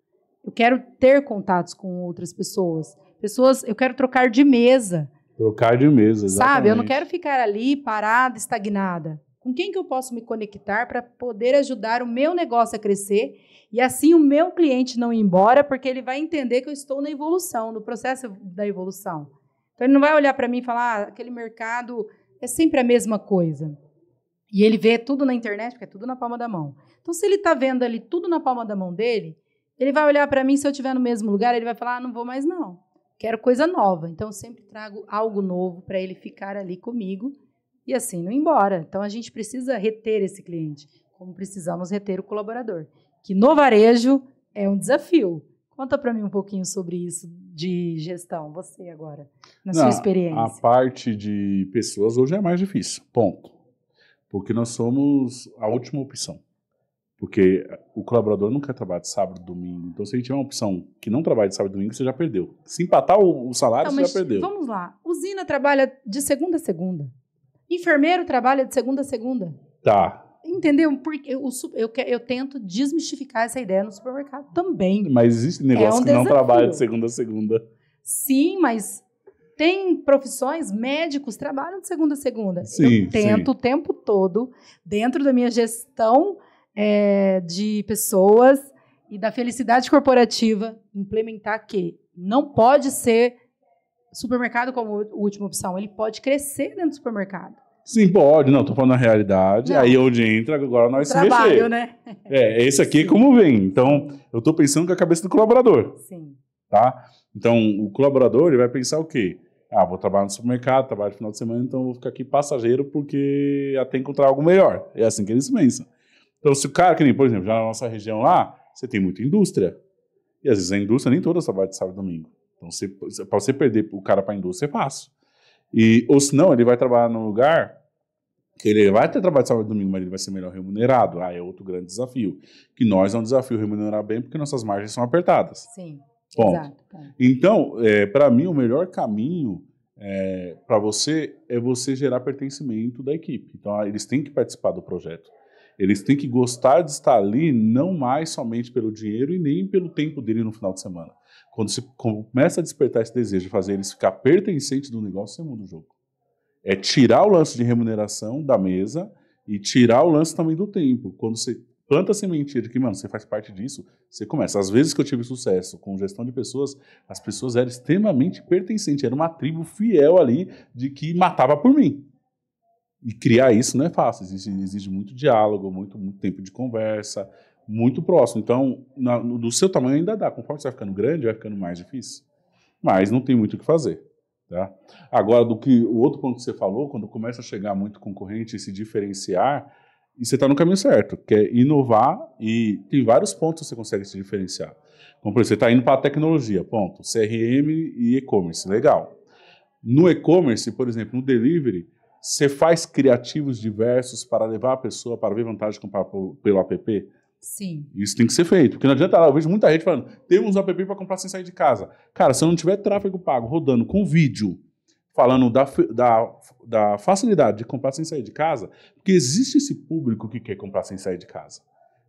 Eu quero ter contatos com outras pessoas. Pessoas, eu quero trocar de mesa. Trocar de mesa, exatamente. Sabe, eu não quero ficar ali parada, estagnada. Com quem que eu posso me conectar para poder ajudar o meu negócio a crescer e assim o meu cliente não ir embora, porque ele vai entender que eu estou na evolução, no processo da evolução. Então ele não vai olhar para mim e falar, ah, aquele mercado é sempre a mesma coisa. E ele vê tudo na internet, porque é tudo na palma da mão. Então se ele está vendo ali tudo na palma da mão dele, ele vai olhar para mim se eu estiver no mesmo lugar, ele vai falar, ah, não vou mais não quero coisa nova. Então, sempre trago algo novo para ele ficar ali comigo e assim não ir embora. Então, a gente precisa reter esse cliente, como precisamos reter o colaborador, que no varejo é um desafio. Conta para mim um pouquinho sobre isso de gestão, você agora, na não, sua experiência. A parte de pessoas hoje é mais difícil, ponto. Porque nós somos a última opção. Porque o colaborador não quer trabalhar de sábado domingo. Então, se a gente tiver uma opção que não trabalha de sábado domingo, você já perdeu. Se empatar o, o salário, não, você já perdeu. Vamos lá. Usina trabalha de segunda a segunda. Enfermeiro trabalha de segunda a segunda. Tá. Entendeu? Porque eu, eu, eu, eu tento desmistificar essa ideia no supermercado também. Mas existe é negócio é um que desafio. não trabalha de segunda a segunda. Sim, mas tem profissões, médicos trabalham de segunda a segunda. Sim, eu tento sim. o tempo todo, dentro da minha gestão é, de pessoas e da felicidade corporativa implementar que não pode ser supermercado como última opção, ele pode crescer dentro do supermercado. Sim, pode. Não, tô falando a realidade. Não. Aí é onde entra, agora nós Trabalho, se mexer. né? É, esse aqui Sim. É como vem. Então, eu estou pensando com a cabeça do colaborador. Sim. Tá? Então, o colaborador, ele vai pensar o quê? Ah, vou trabalhar no supermercado, trabalho no final de semana, então vou ficar aqui passageiro porque até encontrar algo melhor. É assim que eles pensam. Então, se o cara, que nem, por exemplo, já na nossa região lá, você tem muita indústria. E às vezes a indústria nem toda trabalha de sábado e domingo. Então, para você perder o cara para a indústria é fácil. E, ou senão, ele vai trabalhar num lugar que ele vai ter trabalho de sábado e domingo, mas ele vai ser melhor remunerado. Ah, é outro grande desafio. Que nós é um desafio remunerar bem porque nossas margens são apertadas. Sim. Ponto. Exato. Então, é, para mim, o melhor caminho é, para você é você gerar pertencimento da equipe. Então, ah, eles têm que participar do projeto. Eles têm que gostar de estar ali, não mais somente pelo dinheiro e nem pelo tempo dele no final de semana. Quando se começa a despertar esse desejo de fazer eles ficar pertencentes do negócio, você muda o jogo. É tirar o lance de remuneração da mesa e tirar o lance também do tempo. Quando você planta a sementinha de que, mano, você faz parte disso, você começa. Às vezes que eu tive sucesso com gestão de pessoas, as pessoas eram extremamente pertencentes, era uma tribo fiel ali de que matava por mim e criar isso não é fácil, exige, exige muito diálogo, muito, muito, tempo de conversa, muito próximo. Então, na, no, do seu tamanho ainda dá, conforme você vai ficando grande, vai ficando mais difícil. Mas não tem muito o que fazer. Tá? Agora, do que o outro ponto que você falou, quando começa a chegar muito concorrente e se diferenciar, e você está no caminho certo, que é inovar e tem vários pontos que você consegue se diferenciar. Como, por exemplo, você está indo para a tecnologia, ponto. CRM e e-commerce, legal. No e-commerce, por exemplo, no delivery, você faz criativos diversos para levar a pessoa para ver vantagem comprar pelo app? Sim. Isso tem que ser feito, porque não adianta lá. Eu vejo muita gente falando, temos um app para comprar sem sair de casa. Cara, se eu não tiver tráfego pago rodando com vídeo, falando da, da, da facilidade de comprar sem sair de casa, porque existe esse público que quer comprar sem sair de casa.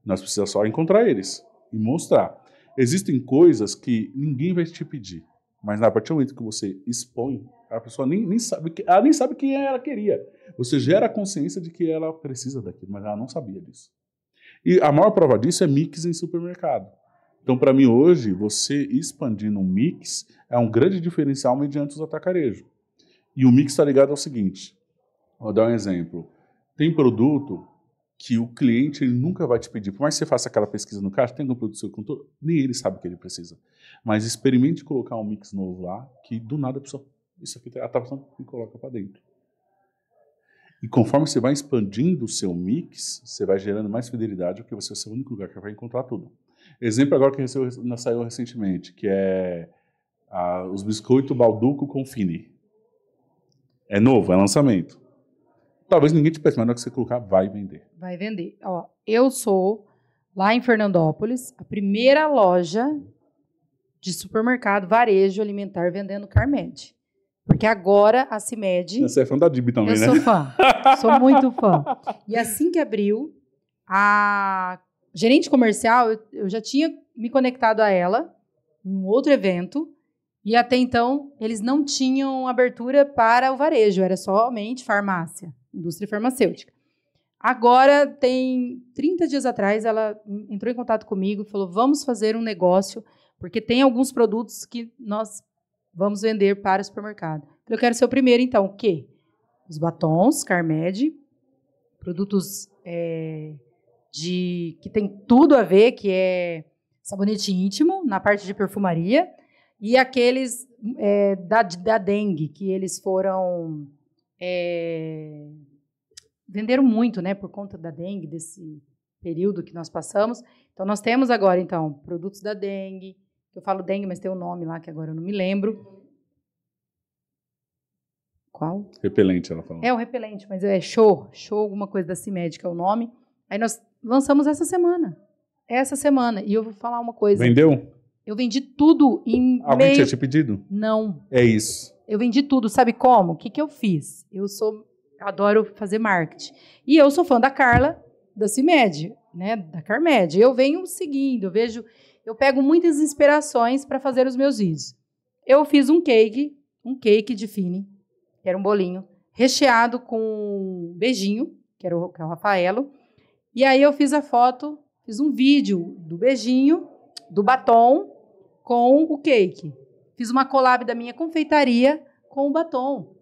Nós precisamos só encontrar eles e mostrar. Existem coisas que ninguém vai te pedir, mas a partir do momento que você expõe, a pessoa nem, nem sabe, ela nem sabe quem ela queria. Você gera a consciência de que ela precisa daquilo, mas ela não sabia disso. E a maior prova disso é mix em supermercado. Então, para mim, hoje, você expandir no mix é um grande diferencial mediante os atacarejos. E o mix está ligado ao seguinte: vou dar um exemplo. Tem produto que o cliente ele nunca vai te pedir. Por mais que você faça aquela pesquisa no caixa, tem algum produto seu controle, nem ele sabe o que ele precisa. Mas experimente colocar um mix novo lá, que do nada a pessoa, isso aqui está atravessando e coloca para dentro. E conforme você vai expandindo o seu mix, você vai gerando mais fidelidade, porque você vai é ser o único lugar que vai encontrar tudo. Exemplo agora que saiu recentemente, que é a, os biscoitos Balduco com Fini. É novo, é lançamento. Talvez ninguém te peça, mas na hora que você colocar, vai vender. Vai vender. Ó, eu sou, lá em Fernandópolis, a primeira loja de supermercado, varejo alimentar vendendo Carmed. Porque agora a CIMED. Você é fã da DIB também, eu né? Eu sou fã. sou muito fã. E assim que abriu, a gerente comercial, eu já tinha me conectado a ela em outro evento. E até então, eles não tinham abertura para o varejo, era somente farmácia, indústria farmacêutica. Agora, tem 30 dias atrás, ela entrou em contato comigo e falou: vamos fazer um negócio, porque tem alguns produtos que nós Vamos vender para o supermercado. Eu quero ser o primeiro, então, o quê? Os batons, Carmed, produtos é, de que tem tudo a ver, que é sabonete íntimo, na parte de perfumaria, e aqueles é, da, da dengue, que eles foram... É, venderam muito, né, por conta da dengue, desse período que nós passamos. Então, nós temos agora, então, produtos da dengue, eu falo dengue, mas tem um nome lá que agora eu não me lembro. Qual? Repelente, ela falou. É o repelente, mas é show, show alguma coisa da CIMED, que é o nome. Aí nós lançamos essa semana. Essa semana. E eu vou falar uma coisa. Vendeu? Eu vendi tudo em. Alguém meio... tinha te pedido? Não. É isso. Eu vendi tudo, sabe como? O que, que eu fiz? Eu sou. Adoro fazer marketing. E eu sou fã da Carla, da CIMED, né? Da Carmed. Eu venho seguindo, eu vejo eu pego muitas inspirações para fazer os meus vídeos. Eu fiz um cake, um cake de fine, que era um bolinho, recheado com um beijinho, que era o, que é o Rafaelo. E aí eu fiz a foto, fiz um vídeo do beijinho, do batom, com o cake. Fiz uma collab da minha confeitaria com o batom.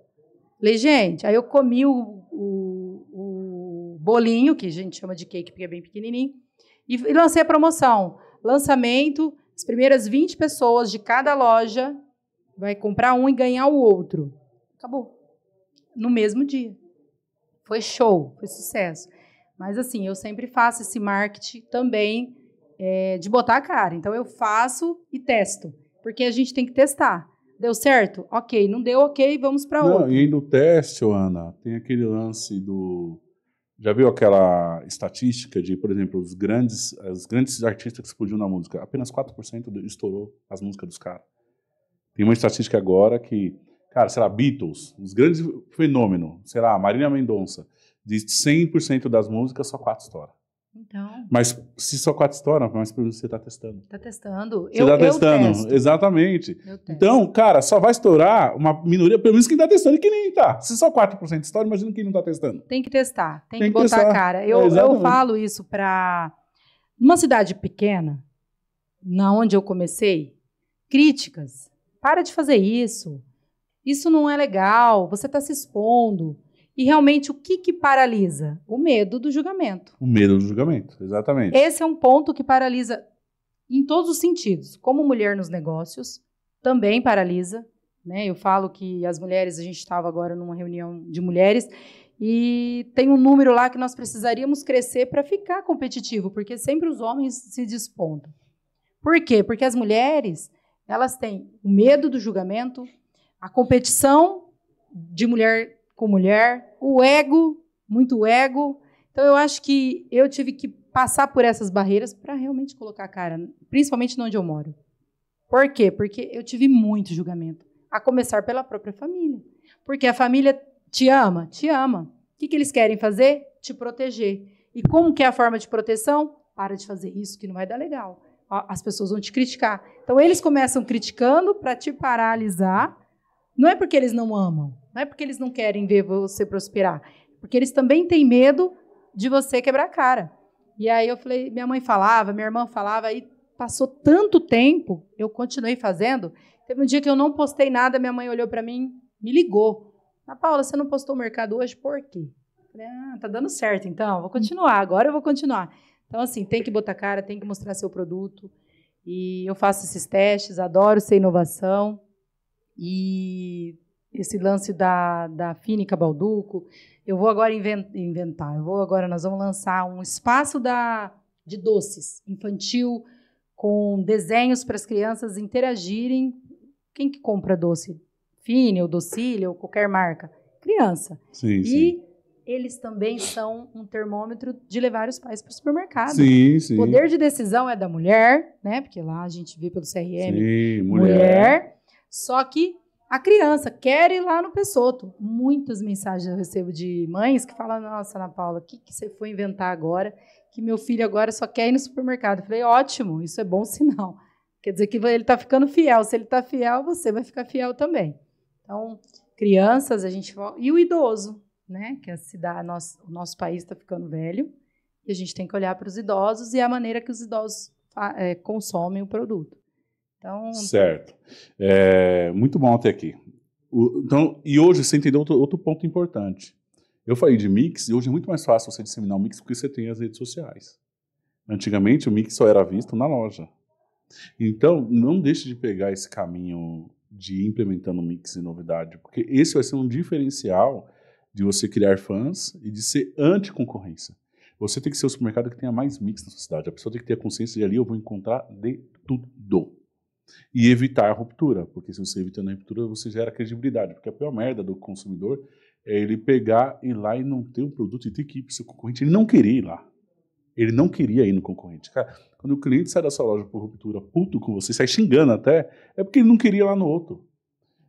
Falei, gente, aí eu comi o, o, o bolinho, que a gente chama de cake porque é bem pequenininho, e, e lancei a promoção. Lançamento, as primeiras 20 pessoas de cada loja vai comprar um e ganhar o outro. Acabou. No mesmo dia. Foi show, foi sucesso. Mas assim, eu sempre faço esse marketing também é, de botar a cara. Então eu faço e testo, porque a gente tem que testar. Deu certo? Ok. Não deu, ok. Vamos para outro. E no teste, Ana, tem aquele lance do já viu aquela estatística de, por exemplo, os grandes, as grandes artistas que explodiram na música? Apenas 4% estourou as músicas dos caras. Tem uma estatística agora que, cara, será Beatles, os grandes fenômenos, será Marina Mendonça, de 100% das músicas, só 4 estouram. Então. Mas se só quatro estouram, mas pelo menos você está testando. Está testando. Você está testando, exatamente. Então, cara, só vai estourar uma minoria, pelo menos quem está testando e quem nem está. Se só 4% história, imagina quem não está testando. Tem que testar, tem, tem que, que, botar a cara. Eu, é, eu falo isso para. Numa cidade pequena, na onde eu comecei, críticas. Para de fazer isso. Isso não é legal, você está se expondo. E realmente, o que, que paralisa? O medo do julgamento. O medo do julgamento, exatamente. Esse é um ponto que paralisa em todos os sentidos. Como mulher nos negócios, também paralisa. Né? Eu falo que as mulheres, a gente estava agora numa reunião de mulheres e tem um número lá que nós precisaríamos crescer para ficar competitivo, porque sempre os homens se despontam. Por quê? Porque as mulheres elas têm o medo do julgamento, a competição de mulher com mulher, o ego, muito ego. Então eu acho que eu tive que passar por essas barreiras para realmente colocar a cara, principalmente onde eu moro. Por quê? Porque eu tive muito julgamento, a começar pela própria família. Porque a família te ama, te ama. O que, que eles querem fazer? Te proteger. E como que é a forma de proteção? Para de fazer isso que não vai dar legal. As pessoas vão te criticar. Então eles começam criticando para te paralisar não é porque eles não amam, não é porque eles não querem ver você prosperar, é porque eles também têm medo de você quebrar a cara. E aí eu falei, minha mãe falava, minha irmã falava, aí passou tanto tempo, eu continuei fazendo. Teve um dia que eu não postei nada, minha mãe olhou para mim, me ligou. Na ah, Paula, você não postou o mercado hoje por quê? Eu falei, ah, tá dando certo então, vou continuar, agora eu vou continuar. Então assim, tem que botar cara, tem que mostrar seu produto. E eu faço esses testes, adoro ser inovação. E esse lance da, da Fínica Balduco, eu vou agora inventar, eu vou agora, nós vamos lançar um espaço da, de doces infantil com desenhos para as crianças interagirem. Quem que compra doce? Fine ou Docília ou qualquer marca? Criança. Sim, e sim. eles também são um termômetro de levar os pais para o supermercado. Sim, sim. O poder de decisão é da mulher, né? Porque lá a gente vê pelo CRM. Sim, mulher. mulher só que a criança quer ir lá no Pessoto. Muitas mensagens eu recebo de mães que falam: Nossa, Ana Paula, o que, que você foi inventar agora? Que meu filho agora só quer ir no supermercado. Eu falei: Ótimo, isso é bom sinal. Quer dizer que ele está ficando fiel. Se ele está fiel, você vai ficar fiel também. Então, crianças, a gente. E o idoso, né? Que é a cidade, nosso, o nosso país está ficando velho. E a gente tem que olhar para os idosos e a maneira que os idosos é, consomem o produto. Então... Certo. É, muito bom até aqui. O, então, e hoje você entendeu outro, outro ponto importante. Eu falei de mix e hoje é muito mais fácil você disseminar o mix porque você tem as redes sociais. Antigamente o mix só era visto na loja. Então, não deixe de pegar esse caminho de ir implementando mix e novidade, porque esse vai ser um diferencial de você criar fãs e de ser anti concorrência Você tem que ser o supermercado que tenha mais mix na sua cidade. A pessoa tem que ter a consciência de ali eu vou encontrar de tudo. E evitar a ruptura, porque se você evitando a ruptura, você gera credibilidade. Porque a pior merda do consumidor é ele pegar, ir lá e não ter um produto e ter que ir para o seu concorrente. Ele não queria ir lá. Ele não queria ir no concorrente. Cara, quando o cliente sai da sua loja por ruptura, puto com você, sai xingando até, é porque ele não queria ir lá no outro.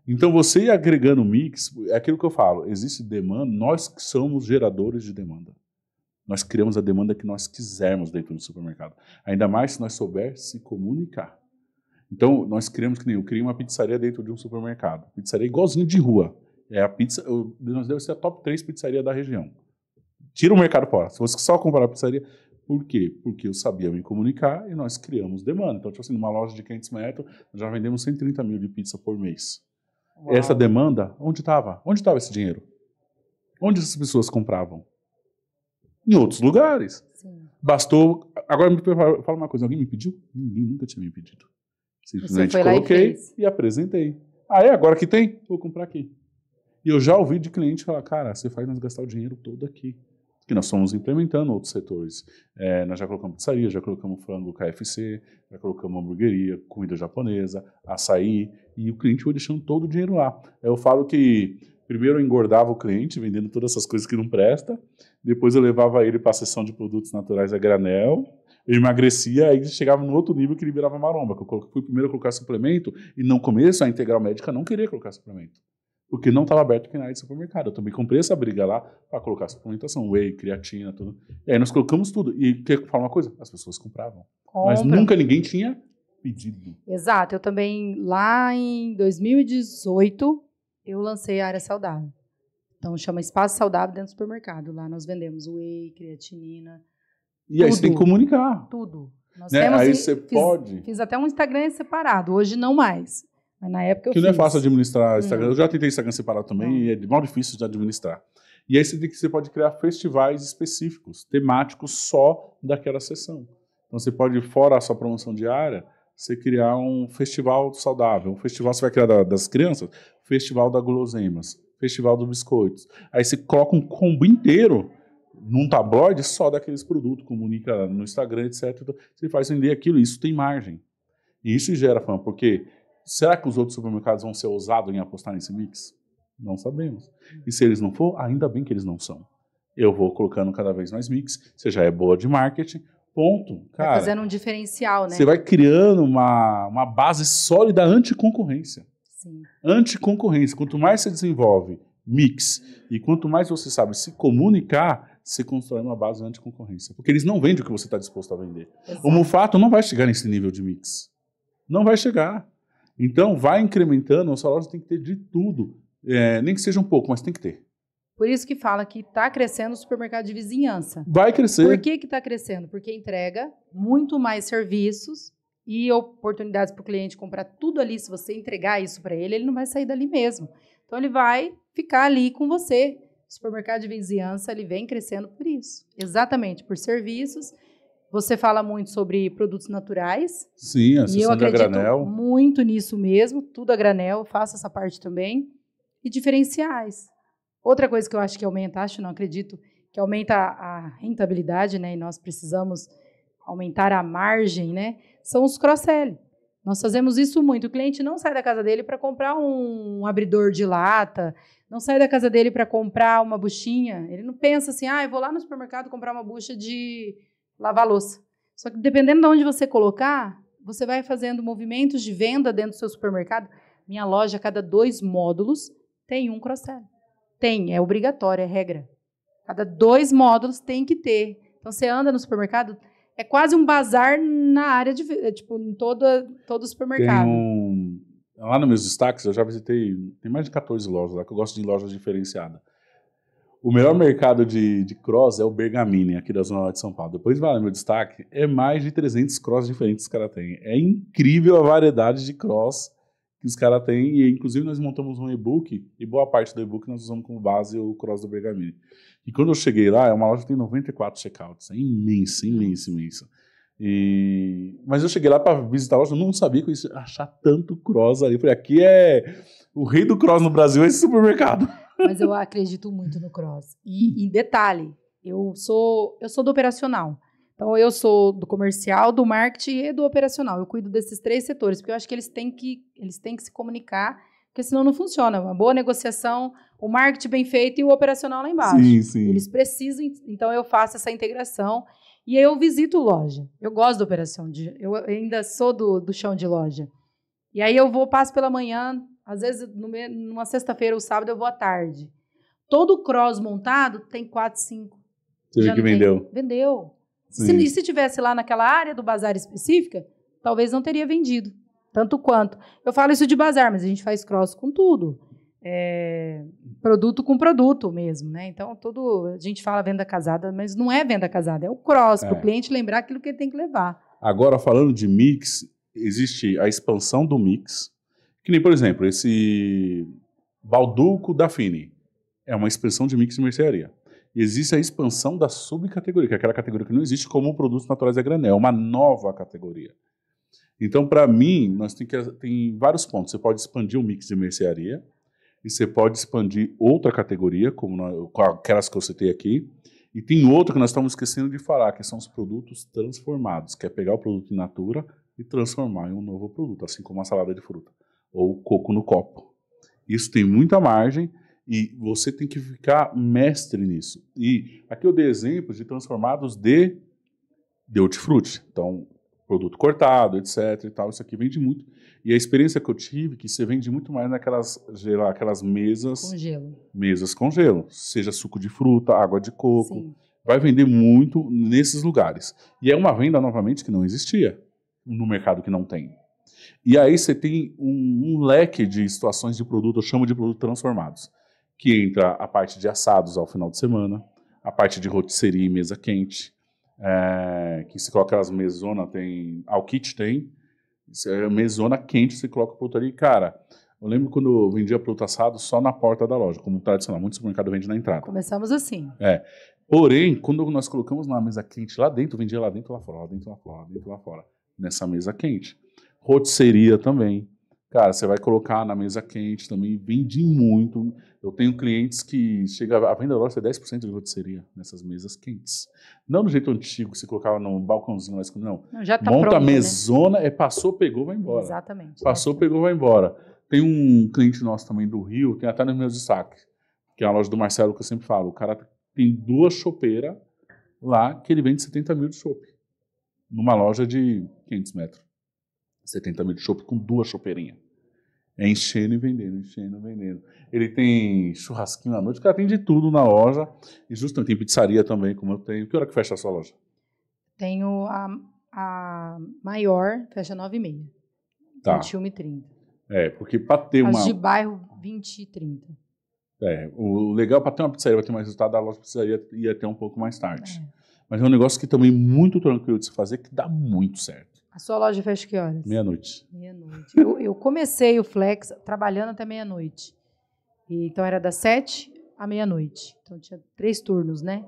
Então, você agregando mix, é aquilo que eu falo, existe demanda, nós que somos geradores de demanda. Nós criamos a demanda que nós quisermos dentro do supermercado. Ainda mais se nós soubermos se comunicar. Então, nós criamos, que nem eu, criei uma pizzaria dentro de um supermercado. Pizzaria igualzinho de rua. É a pizza, nós devemos ser a top 3 pizzaria da região. Tira o mercado fora. Se fosse só comprar a pizzaria, por quê? Porque eu sabia me comunicar e nós criamos demanda. Então, tipo assim, numa loja de 500 metros, já vendemos 130 mil de pizza por mês. Uau. Essa demanda, onde estava? Onde estava esse dinheiro? Onde essas pessoas compravam? Em outros lugares. Sim. Bastou. Agora me fala uma coisa: alguém me pediu? Ninguém nunca tinha me pedido. Simplesmente coloquei e, e, apresentei. Aí, ah, é? agora que tem, vou comprar aqui. E eu já ouvi de cliente falar, cara, você faz nós gastar o dinheiro todo aqui. Que nós fomos implementando outros setores. É, nós já colocamos pizzaria, já colocamos frango KFC, já colocamos hamburgueria, comida japonesa, açaí. E o cliente foi deixando todo o dinheiro lá. Eu falo que primeiro eu engordava o cliente, vendendo todas essas coisas que não presta. Depois eu levava ele para a sessão de produtos naturais a granel eu emagrecia, aí chegava no outro nível que liberava maromba. Que eu fui primeiro a colocar suplemento e no começo a integral médica não queria colocar suplemento. Porque não estava aberto na área de supermercado. Eu também comprei essa briga lá para colocar suplementação, whey, creatina, tudo. E aí nós colocamos tudo. E quer falar uma coisa? As pessoas compravam. Compra. Mas nunca ninguém tinha pedido. Exato. Eu também, lá em 2018, eu lancei a área saudável. Então chama Espaço Saudável dentro do supermercado. Lá nós vendemos whey, creatinina, e aí você tem que comunicar. Tudo. Nós né? temos, aí você pode. Fiz até um Instagram separado, hoje não mais. Mas na época eu Que fiz. não é fácil administrar Instagram. Eu já tentei Instagram separado também e é mal difícil de administrar. E aí você, tem, você pode criar festivais específicos, temáticos só daquela sessão. Então você pode, fora a sua promoção diária, você criar um festival saudável. Um festival você vai criar da, das crianças, festival da guloseimas, festival dos biscoitos. Aí você coloca um combo inteiro num tabloide só daqueles produtos, comunica no Instagram, etc. Então, você faz vender aquilo, isso tem margem. E isso gera fama, porque será que os outros supermercados vão ser ousados em apostar nesse mix? Não sabemos. E se eles não for, ainda bem que eles não são. Eu vou colocando cada vez mais mix, você já é boa de marketing, ponto. Cara, fazendo um diferencial, né? Você vai criando uma, uma base sólida anticoncorrência. Sim. Anticoncorrência. Quanto mais você desenvolve mix e quanto mais você sabe se comunicar, se constrói uma base anticoncorrência. Porque eles não vendem o que você está disposto a vender. Exato. O Mufato não vai chegar nesse nível de mix. Não vai chegar. Então, vai incrementando, a sua loja tem que ter de tudo. É, nem que seja um pouco, mas tem que ter. Por isso que fala que está crescendo o supermercado de vizinhança. Vai crescer. Por que está crescendo? Porque entrega muito mais serviços e oportunidades para o cliente comprar tudo ali. Se você entregar isso para ele, ele não vai sair dali mesmo. Então, ele vai ficar ali com você. O supermercado de vizinhança ele vem crescendo por isso. Exatamente, por serviços. Você fala muito sobre produtos naturais. Sim, a e eu acredito granel. muito nisso mesmo, tudo a granel, faço essa parte também. E diferenciais. Outra coisa que eu acho que aumenta, acho não acredito, que aumenta a rentabilidade, né? E nós precisamos aumentar a margem, né? São os cross-sell. Nós fazemos isso muito. O cliente não sai da casa dele para comprar um abridor de lata, não sai da casa dele para comprar uma buchinha. Ele não pensa assim, ah, eu vou lá no supermercado comprar uma bucha de lavar louça. Só que dependendo de onde você colocar, você vai fazendo movimentos de venda dentro do seu supermercado. Minha loja, cada dois módulos, tem um cross-sell. Tem, é obrigatório, é regra. Cada dois módulos tem que ter. Então você anda no supermercado, é quase um bazar na área de tipo em toda todo supermercado. Tem um Lá nos meus destaques, eu já visitei, tem mais de 14 lojas lá, que eu gosto de lojas diferenciadas. O melhor mercado de, de cross é o Bergamini, aqui da Zona Norte de São Paulo. Depois vai lá meu destaque, é mais de 300 cross diferentes que os caras têm. É incrível a variedade de cross que os caras têm. E, inclusive, nós montamos um e-book, e boa parte do e-book nós usamos como base o cross do Bergamini. E quando eu cheguei lá, é uma loja que tem 94 checkouts. É imensa, imensa, imensa. E... Mas eu cheguei lá para visitar Washington, não sabia que eu ia achar tanto cross ali. Eu falei, aqui é o rei do cross no Brasil, esse supermercado. Mas eu acredito muito no cross. E, em detalhe, eu sou, eu sou do operacional. Então, eu sou do comercial, do marketing e do operacional. Eu cuido desses três setores, porque eu acho que eles têm que, eles têm que se comunicar, porque senão não funciona. Uma boa negociação, o marketing bem feito e o operacional lá embaixo. Sim, sim. Eles precisam, então eu faço essa integração. E aí eu visito loja. Eu gosto da operação de. Eu ainda sou do, do chão de loja. E aí eu vou, passo pela manhã, às vezes numa sexta-feira ou sábado eu vou à tarde. Todo cross montado tem quatro, cinco. Você viu que vendeu? Tem. Vendeu. Se, e se tivesse lá naquela área do bazar específica, talvez não teria vendido tanto quanto. Eu falo isso de bazar, mas a gente faz cross com tudo é, produto com produto mesmo, né? Então, todo, a gente fala venda casada, mas não é venda casada, é o cross, é. para o cliente lembrar aquilo que ele tem que levar. Agora, falando de mix, existe a expansão do mix, que nem, por exemplo, esse balduco da Fini é uma expansão de mix de mercearia. existe a expansão da subcategoria, que é aquela categoria que não existe como produtos naturais a granel, é uma nova categoria. Então, para mim, nós tem, que, tem vários pontos. Você pode expandir o mix de mercearia, e você pode expandir outra categoria, como nós, aquelas que eu citei aqui. E tem outra que nós estamos esquecendo de falar, que são os produtos transformados, que é pegar o produto in natura e transformar em um novo produto, assim como a salada de fruta ou coco no copo. Isso tem muita margem e você tem que ficar mestre nisso. E aqui eu dei exemplos de transformados de, de hortifruti. Então, produto cortado, etc. E tal. Isso aqui vende muito. E a experiência que eu tive, que você vende muito mais naquelas aquelas mesas. Com gelo. Mesas com gelo. Seja suco de fruta, água de coco. Sim. Vai vender muito nesses lugares. E é uma venda, novamente, que não existia no mercado que não tem. E aí você tem um, um leque de situações de produto, eu chamo de produto transformados, que entra a parte de assados ao final de semana, a parte de rotisserie e mesa quente, é, que se coloca as mesona, tem. Ao ah, kit tem. É, mesona quente se coloca produto ali. Cara, eu lembro quando vendia produto assado só na porta da loja, como tradicional. Muito supermercado vende na entrada. Começamos assim. É. Porém, quando nós colocamos na mesa quente lá dentro, vendia lá dentro, lá fora, lá dentro, lá fora, lá dentro, lá fora. Nessa mesa quente. Rotisseria também. Cara, você vai colocar na mesa quente também, vende muito. Eu tenho clientes que chega a venda nossa é 10% de rotisseria nessas mesas quentes. Não do jeito antigo, que você colocava num balcãozinho, mas não. não já tá Monta pronto, a né? mesona, né? é passou, pegou, vai embora. Exatamente. Passou, é. pegou, vai embora. Tem um cliente nosso também do Rio, tem até nos meus destaques, que é a loja do Marcelo que eu sempre falo. O cara tem duas chopeiras lá que ele vende 70 mil de chope. Numa loja de 500 metros. 70 mil de chope com duas chopeirinhas. É enchendo e vendendo, enchendo e vendendo. Ele tem churrasquinho à noite, o cara tem de tudo na loja. E justamente tem pizzaria também, como eu tenho. Que hora que fecha a sua loja? Tenho a, a maior, fecha 9h30. Tá. 21 e 30. É, porque para ter As uma. de bairro, 20 e 30. É, o legal para ter uma pizzaria, para ter mais resultado, a loja precisaria ir até um pouco mais tarde. É. Mas é um negócio que também é muito tranquilo de se fazer, que dá muito certo. A sua loja fecha que horas? Meia-noite. Meia-noite. Eu, eu, comecei o Flex trabalhando até meia-noite. Então era das sete à meia-noite. Então tinha três turnos, né?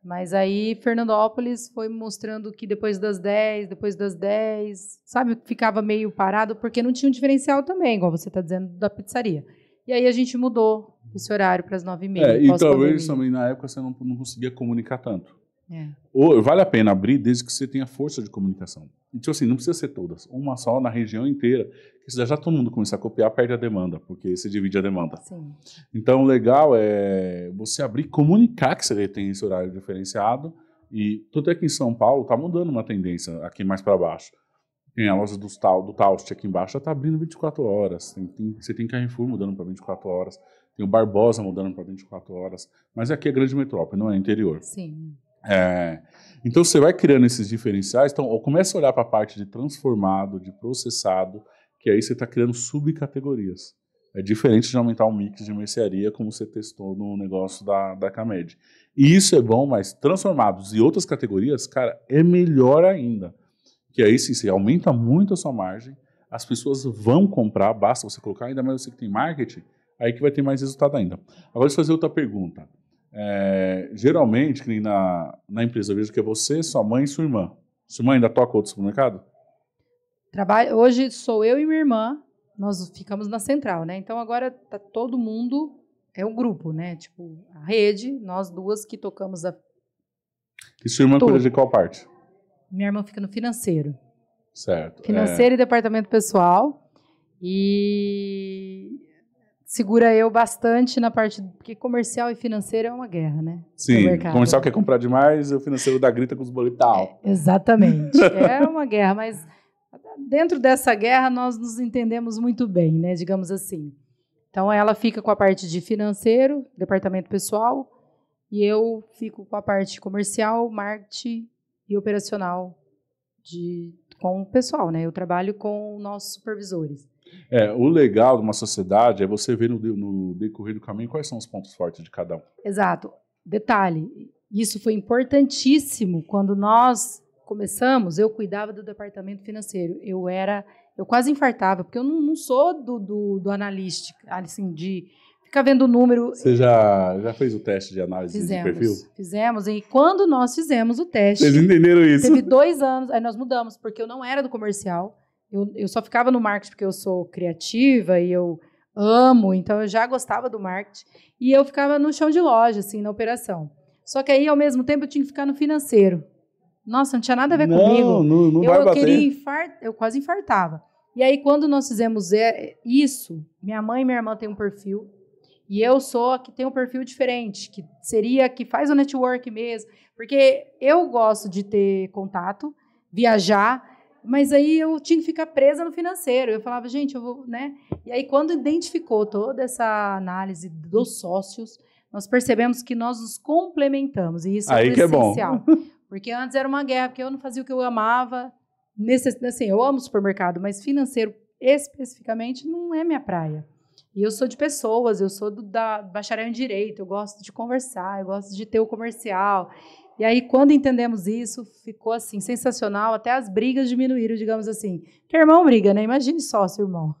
Mas aí Fernandópolis foi mostrando que depois das dez, depois das dez, sabe, ficava meio parado, porque não tinha um diferencial também, igual você está dizendo, da pizzaria. E aí a gente mudou esse horário para as nove e meia. É, e talvez também na época você não, não conseguia comunicar tanto. É. vale a pena abrir desde que você tenha força de comunicação. Então, assim, não precisa ser todas. Uma só na região inteira. Porque se já todo mundo começar a copiar, perde a demanda, porque você divide a demanda. Sim. Então, o legal é você abrir, comunicar que você tem esse horário diferenciado. E tudo é que em São Paulo está mudando uma tendência aqui mais para baixo. Tem a loja do, do Taust aqui embaixo, já está abrindo 24 horas. Tem, tem, você tem Carrefour mudando para 24 horas. Tem o Barbosa mudando para 24 horas. Mas aqui é grande metrópole, não é interior. Sim. É, então você vai criando esses diferenciais. Então começa a olhar para a parte de transformado, de processado, que aí você está criando subcategorias. É diferente de aumentar o mix de mercearia como você testou no negócio da, da Camed. E isso é bom, mas transformados e outras categorias, cara, é melhor ainda. Que aí sim, você aumenta muito a sua margem, as pessoas vão comprar, basta você colocar, ainda mais você que tem marketing, aí que vai ter mais resultado ainda. Agora, deixa eu fazer outra pergunta. É, geralmente, que nem na, na empresa, eu vejo que é você, sua mãe e sua irmã. Sua irmã ainda toca outro supermercado? Trabalho, hoje sou eu e minha irmã, nós ficamos na central, né? Então agora tá todo mundo, é um grupo, né? Tipo, a rede, nós duas que tocamos a. E sua irmã Tudo. cuida de qual parte? Minha irmã fica no financeiro. Certo. É. Financeiro é... e departamento pessoal. E segura eu bastante na parte. Porque comercial e financeiro é uma guerra, né? Sim. É o comercial quer comprar demais o financeiro dá grita com os boletos tal. É, exatamente. é uma guerra, mas dentro dessa guerra nós nos entendemos muito bem, né? Digamos assim. Então ela fica com a parte de financeiro, departamento pessoal, e eu fico com a parte comercial, marketing e operacional de, com o pessoal, né? Eu trabalho com nossos supervisores. É, o legal de uma sociedade é você ver no, no decorrer do caminho quais são os pontos fortes de cada um. Exato. Detalhe, isso foi importantíssimo quando nós começamos. Eu cuidava do departamento financeiro. Eu era, eu quase infartava porque eu não, não sou do, do, do analista, assim de ficar vendo o número. Você já, já fez o teste de análise fizemos, de perfil? Fizemos. E quando nós fizemos o teste, vocês entenderam isso? Teve dois anos. Aí nós mudamos porque eu não era do comercial eu, eu só ficava no marketing porque eu sou criativa e eu amo, então eu já gostava do marketing. E eu ficava no chão de loja, assim, na operação. Só que aí, ao mesmo tempo, eu tinha que ficar no financeiro. Nossa, não tinha nada a ver não, comigo. Não, não eu, vai eu queria infart... eu quase infartava. E aí, quando nós fizemos é, isso, minha mãe e minha irmã têm um perfil. E eu sou a que tem um perfil diferente, que seria que faz o network mesmo. Porque eu gosto de ter contato, viajar, mas aí eu tinha que ficar presa no financeiro. Eu falava, gente, eu vou, né? E aí, quando identificou toda essa análise dos sócios, nós percebemos que nós nos complementamos. E isso é aí é que essencial. bom. Porque antes era uma guerra, porque eu não fazia o que eu amava. Nesse, assim, eu amo supermercado, mas financeiro especificamente não é minha praia. E eu sou de pessoas, eu sou do, da bacharel em direito, eu gosto de conversar, eu gosto de ter o comercial. E aí, quando entendemos isso, ficou assim, sensacional. Até as brigas diminuíram, digamos assim. Porque irmão briga, né? Imagine só seu irmão.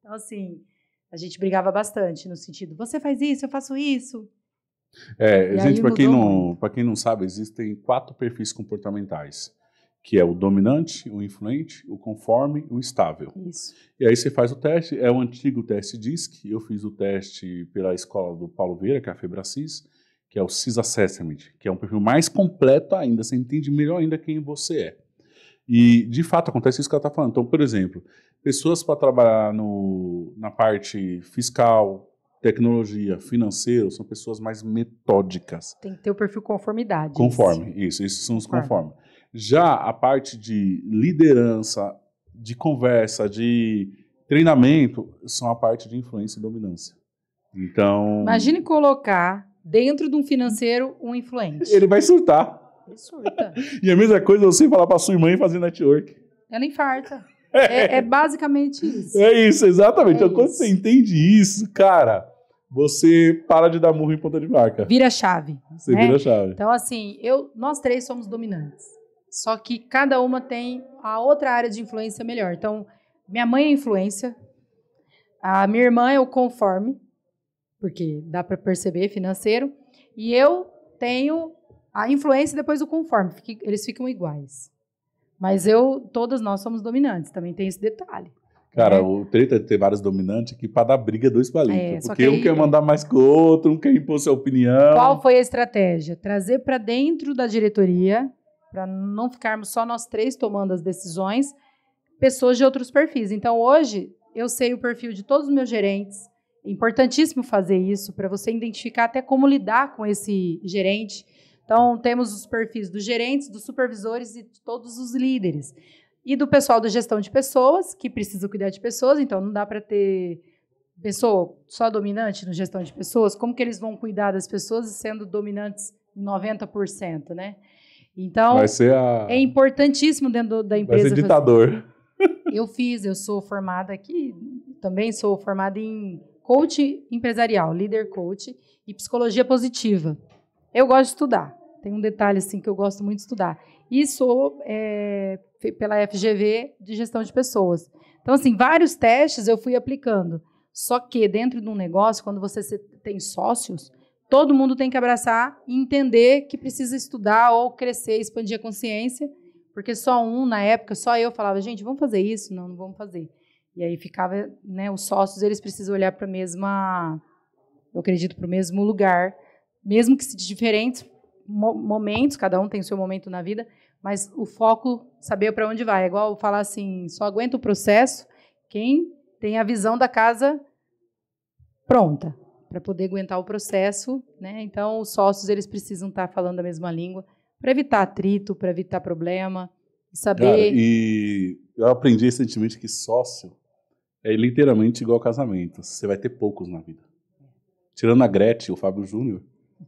Então, assim, a gente brigava bastante no sentido: você faz isso, eu faço isso. É, e gente, para quem, não, quem não sabe, existem quatro perfis comportamentais que é o dominante, o influente, o conforme, o estável. Isso. E aí você faz o teste, é o antigo teste DISC, eu fiz o teste pela escola do Paulo Vieira, que é a Febracis, que é o CIS Assessment, que é um perfil mais completo ainda, você entende melhor ainda quem você é. E, de fato, acontece isso que ela está falando. Então, por exemplo, pessoas para trabalhar no, na parte fiscal, tecnologia, financeiro, são pessoas mais metódicas. Tem que ter o perfil conformidade. Conforme, isso. Isso, são os conformes. Já a parte de liderança, de conversa, de treinamento, são a parte de influência e dominância. Então... Imagine colocar dentro de um financeiro, um influente. Ele vai surtar. Ele surta. e a mesma coisa você falar para sua irmã e fazer network. Ela infarta. É, é, é basicamente isso. É isso, exatamente. É então, isso. quando você entende isso, cara, você para de dar murro em ponta de marca. Vira chave. Você né? vira chave. Então, assim, eu, nós três somos dominantes. Só que cada uma tem a outra área de influência melhor. Então, minha mãe é influência, a minha irmã é o conforme, porque dá para perceber financeiro. E eu tenho a influência depois do conforme, eles ficam iguais. Mas eu, todas nós somos dominantes, também tem esse detalhe. Cara, é. o treta de é ter vários dominantes aqui para dar briga dois palitos. É, porque que um quer mandar mais que o outro, um quer impor sua opinião. Qual foi a estratégia? Trazer para dentro da diretoria, para não ficarmos só nós três tomando as decisões, pessoas de outros perfis. Então, hoje, eu sei o perfil de todos os meus gerentes, é importantíssimo fazer isso para você identificar até como lidar com esse gerente. Então, temos os perfis dos gerentes, dos supervisores e de todos os líderes. E do pessoal da gestão de pessoas, que precisa cuidar de pessoas, então não dá para ter pessoa só dominante na gestão de pessoas. Como que eles vão cuidar das pessoas sendo dominantes em 90%, né? Então, a... é importantíssimo dentro da empresa. Vai ser ditador. Fazer... Eu fiz, eu sou formada aqui, também sou formada em coach empresarial, líder coach e psicologia positiva. Eu gosto de estudar. Tem um detalhe assim que eu gosto muito de estudar. E sou é, pela FGV de gestão de pessoas. Então, assim, vários testes eu fui aplicando. Só que dentro de um negócio, quando você tem sócios, todo mundo tem que abraçar e entender que precisa estudar ou crescer, expandir a consciência, porque só um, na época, só eu falava, gente, vamos fazer isso? Não, não vamos fazer. E aí ficava, né, os sócios, eles precisam olhar para a mesma, eu acredito, para o mesmo lugar, mesmo que se de diferentes momentos, cada um tem seu momento na vida, mas o foco saber para onde vai. É igual falar assim, só aguenta o processo quem tem a visão da casa pronta para poder aguentar o processo, né? Então os sócios eles precisam estar tá falando a mesma língua para evitar atrito, para evitar problema, saber. Cara, e eu aprendi recentemente que sócio é literalmente igual casamento. Você vai ter poucos na vida. Tirando a Gretchen, o Fábio Júnior,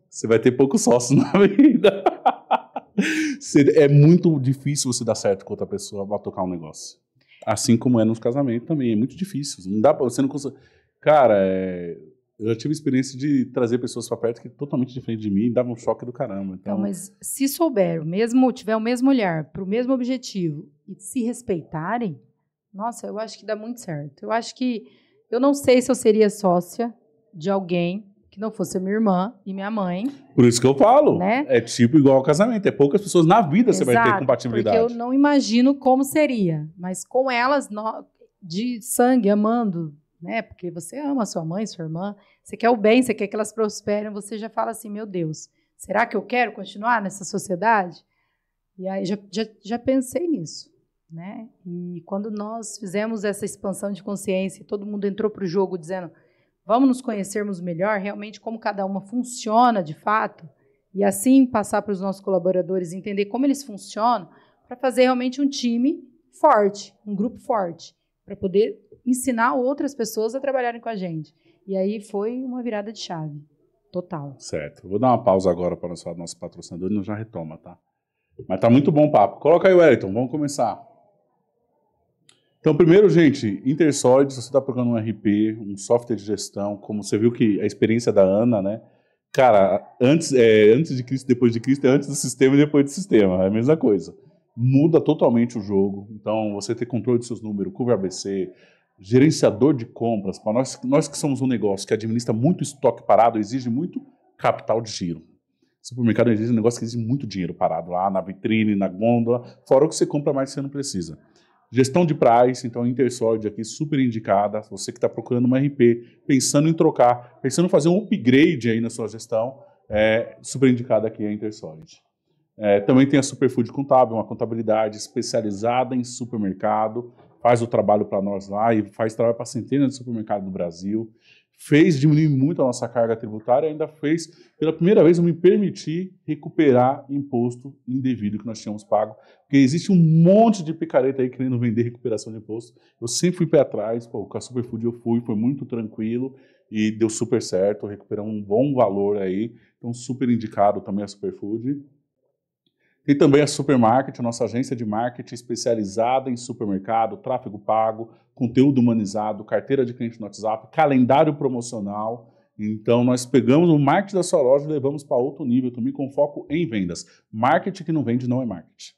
você vai ter poucos sócios na vida. é muito difícil você dar certo com outra pessoa para tocar um negócio. Assim como é nos casamentos também, é muito difícil. Não dá para você não consegue. Cara, é... eu já tive a experiência de trazer pessoas para perto que é totalmente diferente de mim e dava um choque do caramba. Então, não, mas se souber, mesmo tiver o mesmo olhar para o mesmo objetivo e se respeitarem, nossa, eu acho que dá muito certo. Eu acho que. Eu não sei se eu seria sócia de alguém que não fosse minha irmã e minha mãe. Por isso que eu falo. Né? É tipo igual ao casamento. É poucas pessoas na vida Exato, você vai ter compatibilidade. Porque eu não imagino como seria. Mas com elas, de sangue, amando, né? Porque você ama sua mãe, sua irmã, você quer o bem, você quer que elas prosperem, você já fala assim, meu Deus, será que eu quero continuar nessa sociedade? E aí já, já, já pensei nisso. Né? E quando nós fizemos essa expansão de consciência, todo mundo entrou para o jogo dizendo: vamos nos conhecermos melhor, realmente como cada uma funciona de fato, e assim passar para os nossos colaboradores entender como eles funcionam, para fazer realmente um time forte, um grupo forte, para poder ensinar outras pessoas a trabalharem com a gente. E aí foi uma virada de chave total. Certo. Vou dar uma pausa agora para o nosso patrocinador e já retoma, tá? Mas tá muito bom o papo. Coloca aí, Wellington, vamos começar. Então, primeiro, gente, InterSoid, se você está procurando um RP, um software de gestão, como você viu que a experiência da Ana, né? Cara, antes, é, antes de Cristo, depois de Cristo, é antes do sistema e depois do sistema, é a mesma coisa. Muda totalmente o jogo. Então, você ter controle de seus números, cover ABC, gerenciador de compras, para nós, nós que somos um negócio que administra muito estoque parado, exige muito capital de giro. Supermercado exige um negócio que exige muito dinheiro parado lá na vitrine, na gôndola, fora o que você compra mais que você não precisa. Gestão de price, então InterSord aqui super indicada. Você que está procurando uma RP, pensando em trocar, pensando em fazer um upgrade aí na sua gestão, é, super indicada aqui a InterSord. É, também tem a Superfood Contábil, uma contabilidade especializada em supermercado, faz o trabalho para nós lá e faz trabalho para centenas de supermercados do Brasil fez diminuir muito a nossa carga tributária, ainda fez, pela primeira vez, me permitir recuperar imposto indevido que nós tínhamos pago. Porque existe um monte de picareta aí querendo vender recuperação de imposto. Eu sempre fui para trás, pô, com a Superfood eu fui, foi muito tranquilo e deu super certo, recuperamos um bom valor aí. Então, super indicado também a Superfood. Tem também a Supermarket, a nossa agência de marketing especializada em supermercado, tráfego pago, conteúdo humanizado, carteira de cliente no WhatsApp, calendário promocional. Então, nós pegamos o marketing da sua loja e levamos para outro nível também, então, com foco em vendas. Marketing que não vende não é marketing.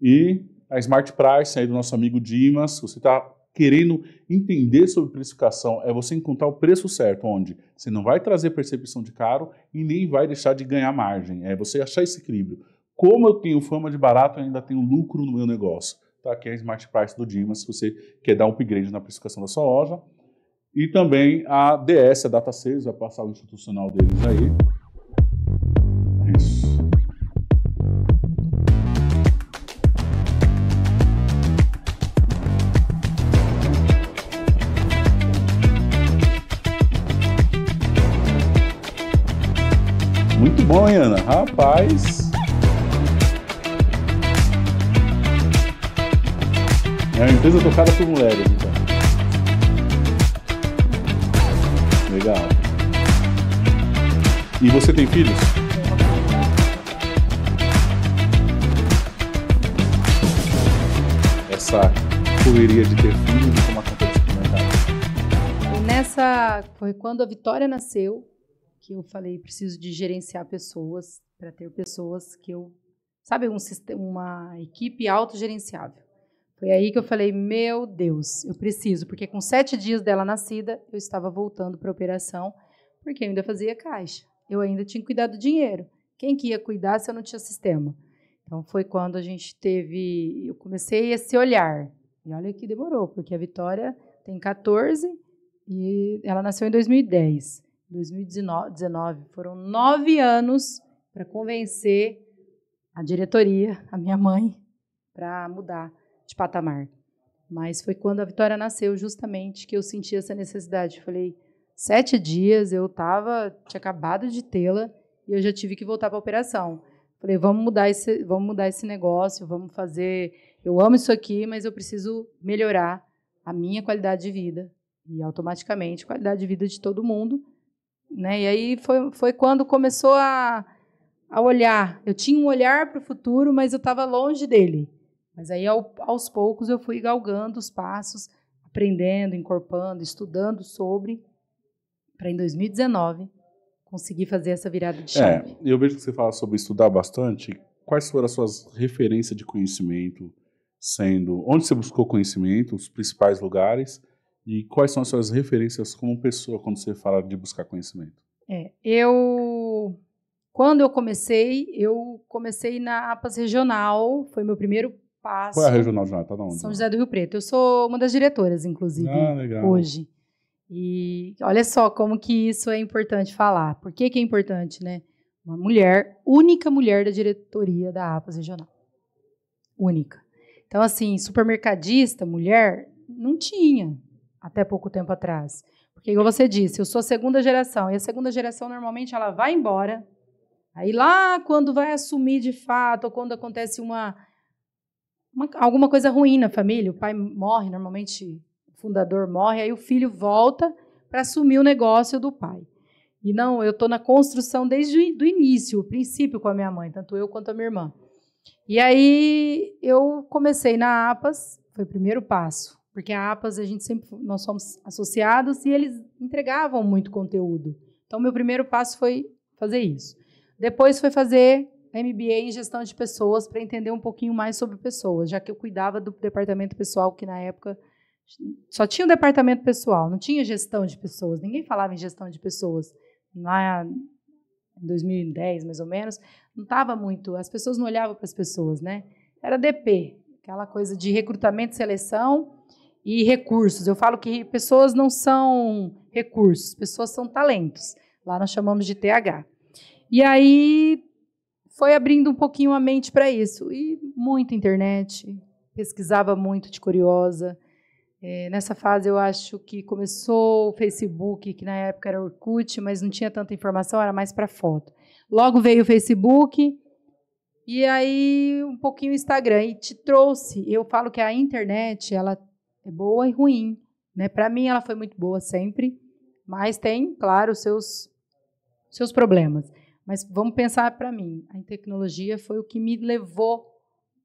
E a Smart Price aí do nosso amigo Dimas, você está querendo entender sobre precificação, é você encontrar o preço certo, onde você não vai trazer percepção de caro e nem vai deixar de ganhar margem. É você achar esse equilíbrio como eu tenho fama de barato, ainda tenho lucro no meu negócio. Tá aqui a Smart Price do Dimas, se você quer dar um upgrade na precificação da sua loja. E também a DS, a Data 6, vai passar o institucional deles aí. Isso. Muito bom, Ana. Rapaz. É uma empresa tocada por mulheres, então. Legal. E você tem filhos? Essa correria de ter filhos e tomar conta de comentários. Nessa, foi quando a Vitória nasceu que eu falei preciso de gerenciar pessoas para ter pessoas que eu sabe um sistema, uma equipe autogerenciável foi aí que eu falei: meu Deus, eu preciso, porque com sete dias dela nascida, eu estava voltando para a operação, porque eu ainda fazia caixa. Eu ainda tinha cuidado do dinheiro. Quem que ia cuidar se eu não tinha sistema? Então foi quando a gente teve, eu comecei esse olhar. E olha que demorou, porque a Vitória tem 14 e ela nasceu em 2010. 2019 foram nove anos para convencer a diretoria, a minha mãe, para mudar de patamar. Mas foi quando a Vitória nasceu, justamente, que eu senti essa necessidade. Falei, sete dias eu tava, tinha acabado de tê-la e eu já tive que voltar para a operação. Falei, vamos mudar esse, vamos mudar esse negócio, vamos fazer. Eu amo isso aqui, mas eu preciso melhorar a minha qualidade de vida e automaticamente a qualidade de vida de todo mundo, né? E aí foi, foi quando começou a, a olhar. Eu tinha um olhar para o futuro, mas eu estava longe dele. Mas aí, ao, aos poucos, eu fui galgando os passos, aprendendo, incorporando, estudando sobre, para em 2019 conseguir fazer essa virada de é, chave. É, eu vejo que você fala sobre estudar bastante. Quais foram as suas referências de conhecimento, sendo onde você buscou conhecimento, os principais lugares, e quais são as suas referências como pessoa quando você fala de buscar conhecimento? É, eu quando eu comecei, eu comecei na APAS regional, foi meu primeiro espaço. Qual é a regional jornal Tá Tá onde? São José do Rio Preto. Eu sou uma das diretoras, inclusive, ah, hoje. E olha só como que isso é importante falar. Por que, que é importante, né? Uma mulher, única mulher da diretoria da APAS regional. Única. Então, assim, supermercadista, mulher, não tinha até pouco tempo atrás. Porque, igual você disse, eu sou a segunda geração. E a segunda geração, normalmente, ela vai embora. Aí, lá, quando vai assumir de fato, ou quando acontece uma uma, alguma coisa ruim na família. O pai morre, normalmente o fundador morre, aí o filho volta para assumir o negócio do pai. E não, eu estou na construção desde o início, o princípio com a minha mãe, tanto eu quanto a minha irmã. E aí eu comecei na APAS, foi o primeiro passo, porque a APAS a gente sempre nós somos associados e eles entregavam muito conteúdo. Então meu primeiro passo foi fazer isso. Depois foi fazer MBA em gestão de pessoas para entender um pouquinho mais sobre pessoas, já que eu cuidava do departamento pessoal, que na época só tinha o departamento pessoal, não tinha gestão de pessoas, ninguém falava em gestão de pessoas. Lá em 2010, mais ou menos, não estava muito, as pessoas não olhavam para as pessoas, né? Era DP, aquela coisa de recrutamento, seleção e recursos. Eu falo que pessoas não são recursos, pessoas são talentos. Lá nós chamamos de TH. E aí foi abrindo um pouquinho a mente para isso. E muita internet, pesquisava muito de curiosa. É, nessa fase, eu acho que começou o Facebook, que na época era Orkut, mas não tinha tanta informação, era mais para foto. Logo veio o Facebook e aí um pouquinho o Instagram. E te trouxe, eu falo que a internet ela é boa e ruim. Né? Para mim, ela foi muito boa sempre, mas tem, claro, seus, seus problemas. Mas vamos pensar para mim, a tecnologia foi o que me levou,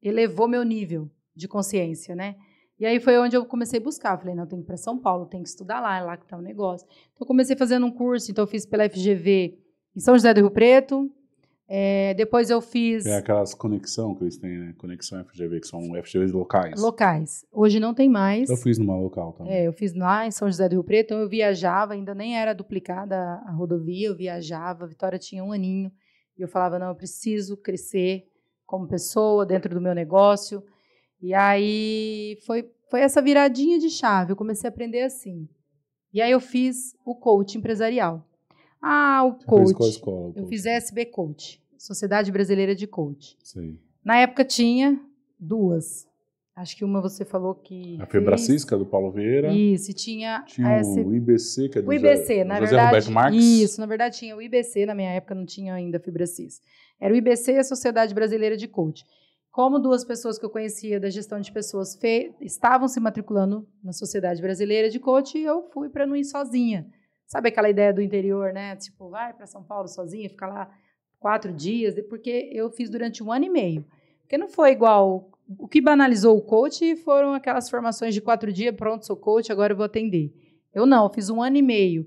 elevou meu nível de consciência, né? E aí foi onde eu comecei a buscar. Falei, não, tem que ir para São Paulo, tem que estudar lá, é lá que está o negócio. Então, comecei fazendo um curso, então fiz pela FGV em São José do Rio Preto, é, depois eu fiz. É aquelas conexão que eles têm, né? Conexão FGV, que são FGVs locais. Locais. Hoje não tem mais. Eu fiz numa local também. É, eu fiz lá em São José do Rio Preto, então eu viajava, ainda nem era duplicada a rodovia, eu viajava. A Vitória tinha um aninho. E eu falava: não, eu preciso crescer como pessoa, dentro do meu negócio. E aí foi, foi essa viradinha de chave. Eu comecei a aprender assim. E aí eu fiz o coach empresarial. Ah, o coach. Qual escola, Eu fiz SB Coach, Sociedade Brasileira de Coach. Sim. Na época tinha duas. Acho que uma você falou que. A Febracis, que do Paulo Vieira. Isso, e tinha. Tinha o IBC, que é do o IBC, José, na José verdade, Roberto Marques. Isso, na verdade tinha o IBC, na minha época não tinha ainda a Febracis. Era o IBC, a Sociedade Brasileira de Coach. Como duas pessoas que eu conhecia da gestão de pessoas fe... estavam se matriculando na Sociedade Brasileira de Coach, eu fui para não ir sozinha. Sabe aquela ideia do interior, né? Tipo, vai para São Paulo sozinha, fica lá quatro dias, porque eu fiz durante um ano e meio. Porque não foi igual. O que banalizou o coach foram aquelas formações de quatro dias, pronto, sou coach, agora eu vou atender. Eu não, eu fiz um ano e meio.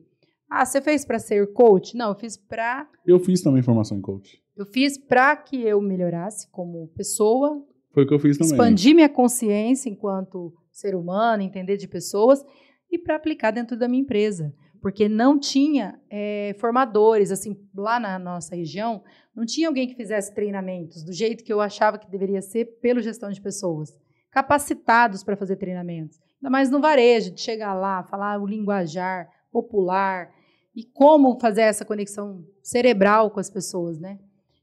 Ah, você fez para ser coach? Não, eu fiz para. Eu fiz também formação em coach. Eu fiz para que eu melhorasse como pessoa. Foi o que eu fiz também. Expandir minha consciência enquanto ser humano, entender de pessoas e para aplicar dentro da minha empresa porque não tinha é, formadores, assim, lá na nossa região, não tinha alguém que fizesse treinamentos do jeito que eu achava que deveria ser pelo gestão de pessoas, capacitados para fazer treinamentos. Ainda mais no varejo, de chegar lá, falar o linguajar popular e como fazer essa conexão cerebral com as pessoas, né?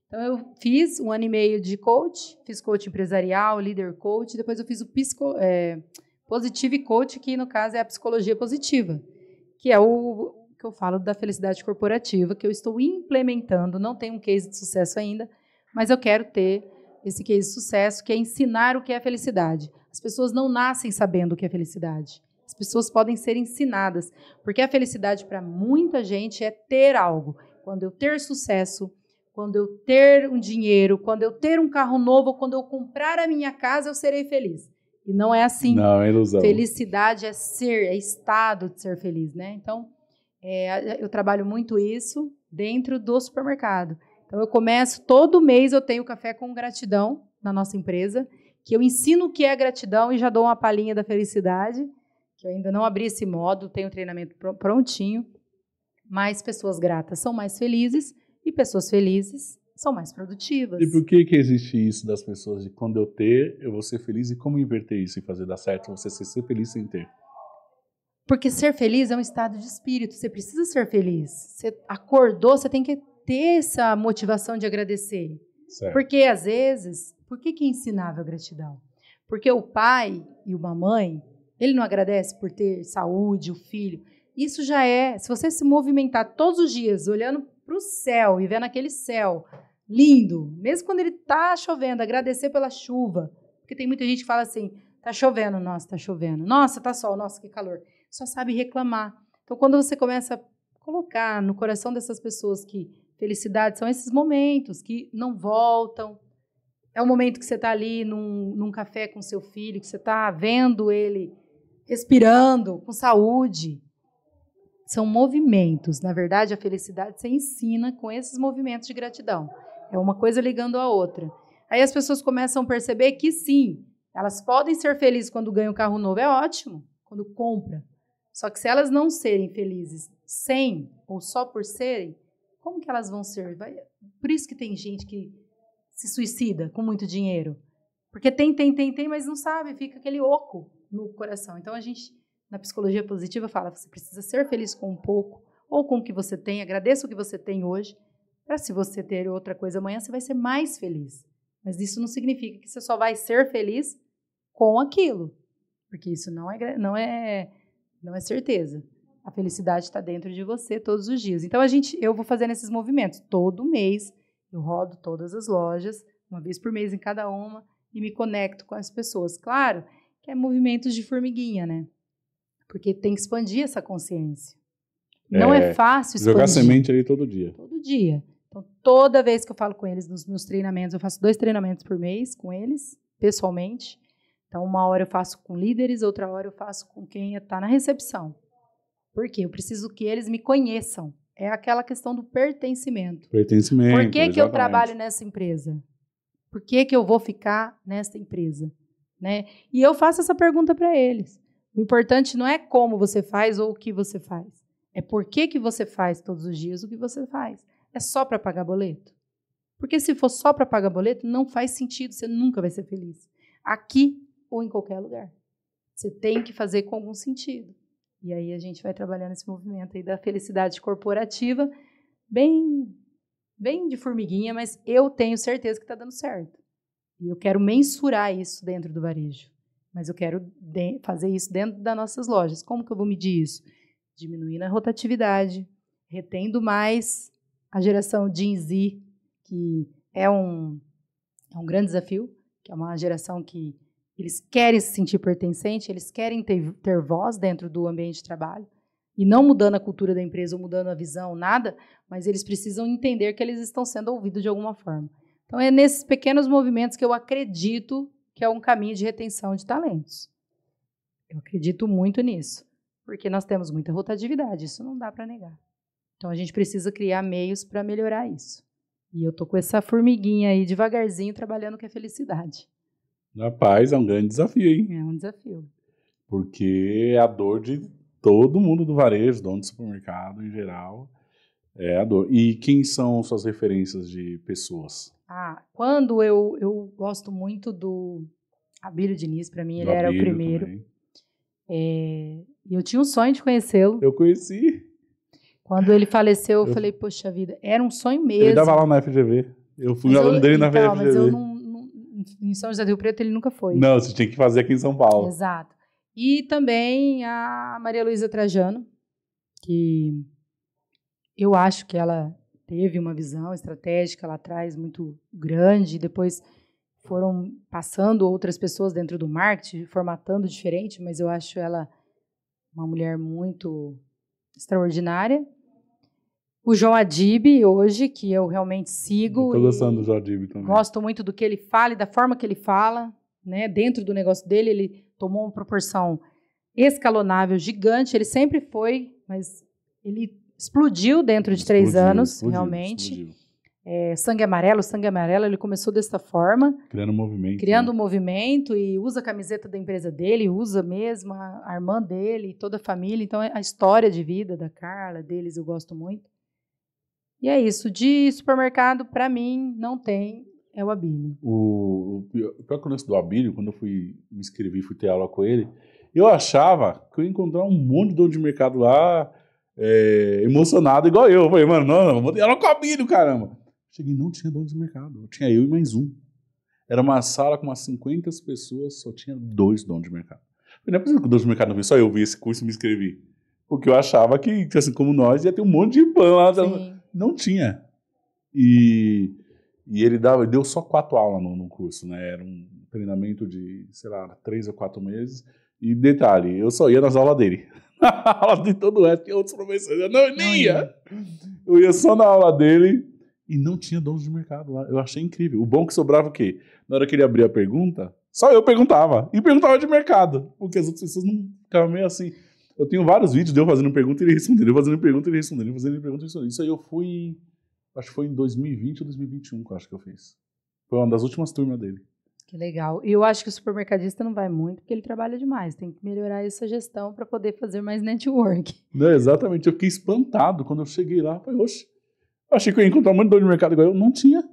Então eu fiz um ano e meio de coach, fiz coach empresarial, líder coach, depois eu fiz o psico, é, positive coach, que no caso é a psicologia positiva que é o que eu falo da felicidade corporativa, que eu estou implementando, não tenho um case de sucesso ainda, mas eu quero ter esse case de sucesso, que é ensinar o que é felicidade. As pessoas não nascem sabendo o que é felicidade. As pessoas podem ser ensinadas, porque a felicidade para muita gente é ter algo. Quando eu ter sucesso, quando eu ter um dinheiro, quando eu ter um carro novo, quando eu comprar a minha casa, eu serei feliz. E não é assim. Não, é ilusão. Felicidade é ser, é estado de ser feliz, né? Então, é, eu trabalho muito isso dentro do supermercado. Então, eu começo, todo mês eu tenho café com gratidão na nossa empresa, que eu ensino o que é gratidão e já dou uma palhinha da felicidade, que eu ainda não abri esse modo, tenho o treinamento prontinho. Mais pessoas gratas são mais felizes e pessoas felizes são mais produtivas. E por que que existe isso das pessoas de quando eu ter, eu vou ser feliz e como inverter isso e fazer dar certo você ser feliz sem ter? Porque ser feliz é um estado de espírito, você precisa ser feliz. Você acordou, você tem que ter essa motivação de agradecer. Certo. Porque às vezes, por que que é ensinava a gratidão? Porque o pai e uma mãe, ele não agradece por ter saúde, o filho. Isso já é, se você se movimentar todos os dias olhando para o céu e vendo aquele céu, lindo, mesmo quando ele tá chovendo, agradecer pela chuva. Porque tem muita gente que fala assim: tá chovendo, nossa, tá chovendo, nossa, tá sol, nossa, que calor. Só sabe reclamar. Então, quando você começa a colocar no coração dessas pessoas que felicidade são esses momentos que não voltam, é o momento que você está ali num, num café com seu filho, que você está vendo ele respirando com saúde. São movimentos. Na verdade, a felicidade você ensina com esses movimentos de gratidão. É uma coisa ligando a outra. Aí as pessoas começam a perceber que sim, elas podem ser felizes quando ganham um carro novo, é ótimo, quando compra. Só que se elas não serem felizes sem ou só por serem, como que elas vão ser? Vai... Por isso que tem gente que se suicida com muito dinheiro. Porque tem, tem, tem, tem, mas não sabe, fica aquele oco no coração. Então a gente, na psicologia positiva, fala: você precisa ser feliz com um pouco ou com o que você tem, agradeça o que você tem hoje para se você ter outra coisa amanhã, você vai ser mais feliz. Mas isso não significa que você só vai ser feliz com aquilo, porque isso não é não é não é certeza. A felicidade está dentro de você todos os dias. Então a gente, eu vou fazendo esses movimentos todo mês. Eu rodo todas as lojas, uma vez por mês em cada uma e me conecto com as pessoas. Claro que é movimentos de formiguinha, né? Porque tem que expandir essa consciência. Não é, é fácil expandir. Jogar semente ali todo dia. Todo dia. Então, toda vez que eu falo com eles nos meus treinamentos, eu faço dois treinamentos por mês com eles, pessoalmente. Então, uma hora eu faço com líderes, outra hora eu faço com quem está na recepção. Por quê? Eu preciso que eles me conheçam. É aquela questão do pertencimento. Pertencimento. Por que, que eu trabalho nessa empresa? Por que, que eu vou ficar nessa empresa? Né? E eu faço essa pergunta para eles. O importante não é como você faz ou o que você faz. É por que, que você faz todos os dias o que você faz. É só para pagar boleto? Porque se for só para pagar boleto, não faz sentido, você nunca vai ser feliz. Aqui ou em qualquer lugar. Você tem que fazer com algum sentido. E aí a gente vai trabalhando esse movimento aí da felicidade corporativa, bem, bem de formiguinha, mas eu tenho certeza que está dando certo. E eu quero mensurar isso dentro do varejo. Mas eu quero fazer isso dentro das nossas lojas. Como que eu vou medir isso? diminuindo a rotatividade, retendo mais a geração Gen Z, que é um, é um grande desafio, que é uma geração que eles querem se sentir pertencente, eles querem ter, ter voz dentro do ambiente de trabalho, e não mudando a cultura da empresa, ou mudando a visão, nada, mas eles precisam entender que eles estão sendo ouvidos de alguma forma. Então, é nesses pequenos movimentos que eu acredito que é um caminho de retenção de talentos. Eu acredito muito nisso porque nós temos muita rotatividade, isso não dá para negar. Então a gente precisa criar meios para melhorar isso. E eu tô com essa formiguinha aí devagarzinho trabalhando com a felicidade. Rapaz, é um grande desafio, hein? É um desafio. Porque é a dor de todo mundo do varejo, dono do supermercado em geral, é a dor. E quem são suas referências de pessoas? Ah, quando eu, eu gosto muito do Abílio Diniz, para mim, ele era o primeiro. É, e eu tinha um sonho de conhecê-lo. Eu conheci. Quando ele faleceu, eu, eu, falei, poxa vida, era um sonho mesmo. Ele dava lá na FGV. Eu fui aluno dele na então, FGV. Mas eu não, não, em São José do Rio Preto ele nunca foi. Não, você tinha que fazer aqui em São Paulo. Exato. E também a Maria Luísa Trajano, que eu acho que ela teve uma visão estratégica lá atrás muito grande, depois foram passando outras pessoas dentro do marketing, formatando diferente, mas eu acho ela uma mulher muito extraordinária. O Joadib, hoje, que eu realmente sigo. Estou gostando do Joadib também. Gosto muito do que ele fala e da forma que ele fala. Né? Dentro do negócio dele, ele tomou uma proporção escalonável, gigante. Ele sempre foi, mas ele explodiu dentro de três anos, explodiu, realmente. Explodiu é, Sangue Amarelo, Sangue Amarelo, ele começou dessa forma. Criando um movimento. Criando né? um movimento e usa a camiseta da empresa dele, usa mesmo a, a irmã dele, toda a família. Então, é a história de vida da Carla, deles, eu gosto muito. E é isso. De supermercado, para mim, não tem, é o Abílio. O, o pior que eu lance do Abílio, quando eu fui me inscrevi, fui ter aula com ele, eu achava que eu ia encontrar um monte de dono de mercado lá, é, emocionado, igual eu. Eu falei, mano, não, não, vou ter aula com o Abílio, caramba. Cheguei, não tinha dono de mercado. Tinha eu e mais um. Era uma sala com umas 50 pessoas, só tinha dois donos de mercado. Não é possível que o dono de mercado não viu, só eu vi esse curso e me inscrevi. Porque eu achava que, assim como nós, ia ter um monte de pão lá. Sim. Não tinha. E, e ele dava, deu só quatro aulas no, no curso, né? Era um treinamento de, sei lá, três ou quatro meses. E detalhe, eu só ia nas aulas dele. na aula de todo o resto, tinha outros professores. Eu não, eu nem ia. Eu ia só na aula dele e não tinha dono de mercado lá. Eu achei incrível. O bom que sobrava o quê? Na hora que ele abria a pergunta, só eu perguntava. E perguntava de mercado. Porque as outras pessoas não ficavam meio assim. Eu tenho vários vídeos de eu fazendo pergunta e ele respondendo, eu fazendo pergunta e ele respondendo, eu fazendo pergunta e respondendo. Isso aí eu fui. Acho que foi em 2020 ou 2021 que eu acho que eu fiz. Foi uma das últimas turmas dele. Que legal. E eu acho que o supermercadista não vai muito porque ele trabalha demais. Tem que melhorar essa gestão para poder fazer mais network. Não, exatamente. Eu fiquei espantado quando eu cheguei lá. Falei, oxe, achei que eu ia encontrar um monte de dono de mercado igual eu. Não tinha.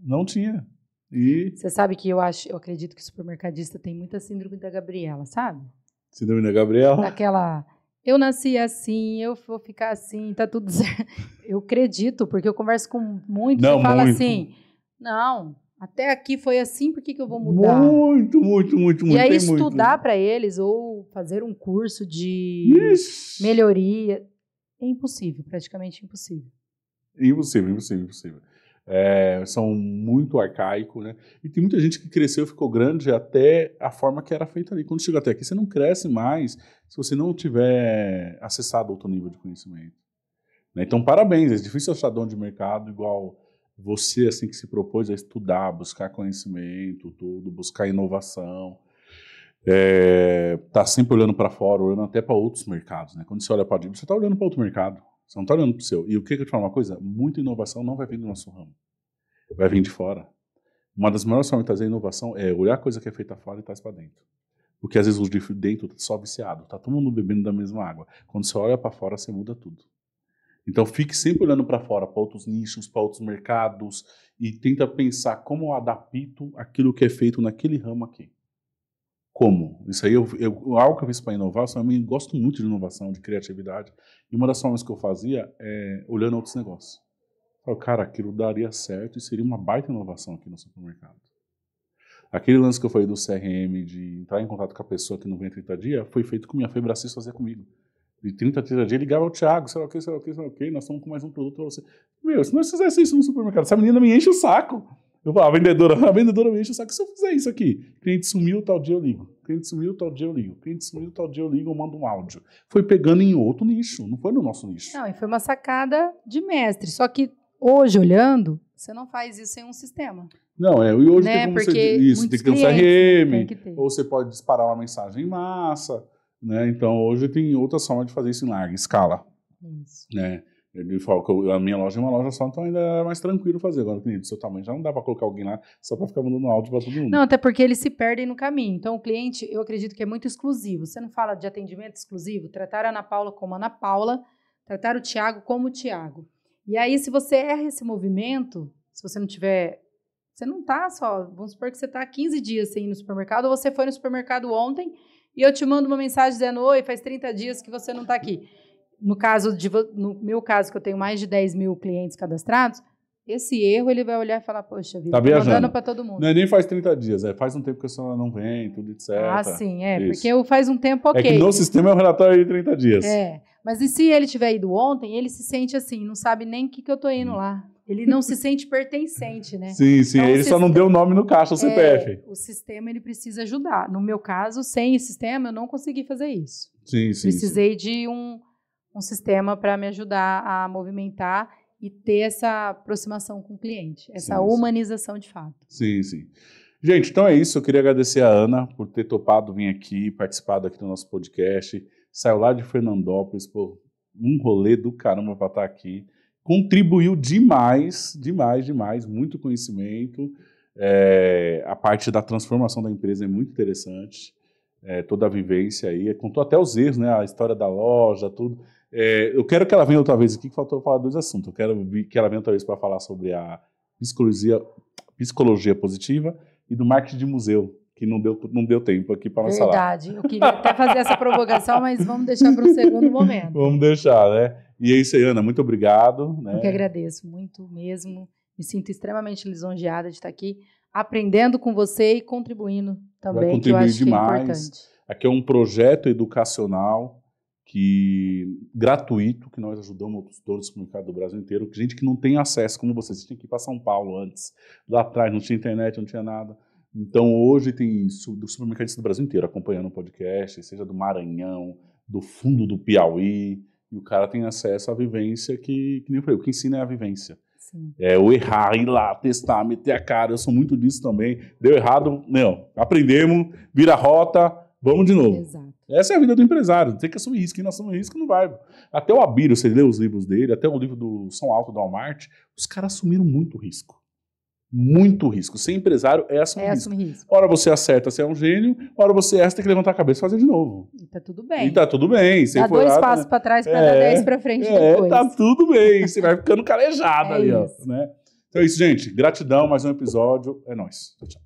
Não tinha. E... Você sabe que eu acho, eu acredito que o supermercadista tem muita síndrome da Gabriela, sabe? Síndrome da Gabriela? Daquela. Eu nasci assim, eu vou ficar assim, tá tudo certo. Eu acredito, porque eu converso com muitos não, e falo muito. assim: não, até aqui foi assim, por que, que eu vou mudar? Muito, muito, muito, muito. E aí estudar para eles ou fazer um curso de Isso. melhoria é impossível, praticamente impossível. Impossível, impossível, impossível. É, são muito arcaico, né? E tem muita gente que cresceu, ficou grande até a forma que era feita ali. Quando chega até aqui, você não cresce mais se você não tiver acessado outro nível de conhecimento. Né? Então, parabéns. É difícil achar dono de mercado igual você, assim, que se propôs a estudar, buscar conhecimento, tudo, buscar inovação. É, tá sempre olhando para fora, olhando até para outros mercados, né? Quando você olha para a você está olhando para outro mercado. Você não está olhando para o seu. E o que, que eu te falo uma coisa? Muita inovação não vai vir do nosso ramo. Vai vir de fora. Uma das melhores formas de trazer inovação é olhar a coisa que é feita fora e traz para dentro. Porque às vezes o de dentro está só viciado, está todo mundo bebendo da mesma água. Quando você olha para fora, você muda tudo. Então fique sempre olhando para fora, para outros nichos, para outros mercados e tenta pensar como eu adapto aquilo que é feito naquele ramo aqui como. Isso aí eu, eu algo que eu fiz para inovar, eu também gosto muito de inovação, de criatividade. E uma das formas que eu fazia é olhando outros negócios. Falei, cara, aquilo daria certo e seria uma baita inovação aqui no supermercado. Aquele lance que eu falei do CRM, de entrar em contato com a pessoa que não vem 30 dias, foi feito com minha febre Febracis fazia comigo. De 30 a 30 dias, ligava o Thiago, sei lá o que, sei lá o que, sei lá o que, nós estamos com mais um produto para você. Meu, se nós fizéssemos isso no supermercado, essa menina me enche o saco. Eu falo, a vendedora, a vendedora me enche o que Se eu fizer isso aqui, cliente sumiu, tal dia eu ligo. Cliente sumiu, tal dia eu ligo. Cliente sumiu, tal dia eu ligo, eu mando um áudio. Foi pegando em outro nicho, não foi no nosso nicho. Não, e foi uma sacada de mestre. Só que hoje, olhando, você não faz isso em um sistema. Não, é, e hoje né? tem como Porque você, isso, tem que ter um CRM, ter. ou você pode disparar uma mensagem em massa, né? Então, hoje tem outra forma de fazer isso em larga escala, isso. né? Ele falou que a minha loja é uma loja só, então ainda é mais tranquilo fazer. Agora, cliente do seu tamanho, já não dá para colocar alguém lá só para ficar mandando áudio para todo mundo. Não, até porque eles se perdem no caminho. Então, o cliente, eu acredito que é muito exclusivo. Você não fala de atendimento exclusivo? Tratar a Ana Paula como Ana Paula, tratar o Tiago como o Tiago. E aí, se você erra esse movimento, se você não tiver. Você não tá só. Vamos supor que você tá 15 dias sem ir no supermercado, ou você foi no supermercado ontem e eu te mando uma mensagem dizendo: Oi, faz 30 dias que você não está aqui no caso de, no meu caso, que eu tenho mais de 10 mil clientes cadastrados, esse erro ele vai olhar e falar, poxa vida, tá mandando para todo mundo. Não é nem faz 30 dias, é faz um tempo que a senhora não vem, tudo etc. Ah, sim, é, Isso. porque eu faz um tempo ok. É que no sistema é um relatório de 30 dias. É, mas e se ele tiver ido ontem, ele se sente assim, não sabe nem o que, que eu tô indo hum. lá. Ele não se sente pertencente, né? Sim, sim, então, ele sistema, só não deu o nome no caixa, o CPF. É, o sistema ele precisa ajudar. No meu caso, sem o sistema, eu não consegui fazer isso. Sim, sim. Precisei sim. de um um sistema para me ajudar a movimentar e ter essa aproximação com o cliente, essa sim, humanização de fato. Sim, sim. Gente, então é isso. Eu queria agradecer a Ana por ter topado vir aqui, participado aqui do nosso podcast. Saiu lá de Fernandópolis por um rolê do caramba para estar tá aqui. Contribuiu demais, demais, demais. Muito conhecimento. É, a parte da transformação da empresa é muito interessante. É, toda a vivência aí. Contou até os erros, né? A história da loja, tudo. É, eu quero que ela venha outra vez aqui, que faltou falar dois assuntos. Eu quero que ela venha outra vez para falar sobre a psicologia, psicologia positiva e do marketing de museu, que não deu, não deu tempo aqui para nossa Verdade. Falar. Eu queria até fazer essa provocação, mas vamos deixar para um segundo momento. Vamos deixar, né? E é isso aí, Ana. Muito obrigado. Né? Eu que agradeço, muito mesmo. Me sinto extremamente lisonjeada de estar aqui aprendendo com você e contribuindo também, Vai contribuir que eu acho demais. que é importante. Aqui é um projeto educacional que gratuito que nós ajudamos donos do mercado do Brasil inteiro, que gente que não tem acesso como vocês, tinha que ir para São Paulo antes, lá atrás não tinha internet, não tinha nada. Então hoje tem do supermercadista do Brasil inteiro acompanhando o podcast, seja do Maranhão, do fundo do Piauí, e o cara tem acesso à vivência que, que nem eu falei, o que ensina é a vivência. Sim. É o errar, ir lá, testar, meter a cara. Eu sou muito disso também. Deu errado, não. Aprendemos, vira rota, Vamos de novo. Exato. Essa é a vida do empresário. Tem que assumir é risco. Quem não assume é risco não vai. Até o Abílio, você lê os livros dele, até o livro do São Alto do Walmart, os caras assumiram muito risco. Muito risco. Ser empresário é assumir, é risco. assumir risco. Ora você acerta, você é um gênio. Ora você é erra, tem que levantar a cabeça e fazer de novo. E tá tudo bem. E tá tudo bem. Você Dá dois lá, passos né? para trás para é, dar dez para frente é, depois. Tá tudo bem. Você vai ficando calejado é ali. Ó, né? Então é isso, gente. Gratidão. Mais um episódio. É nóis. Tchau, tchau.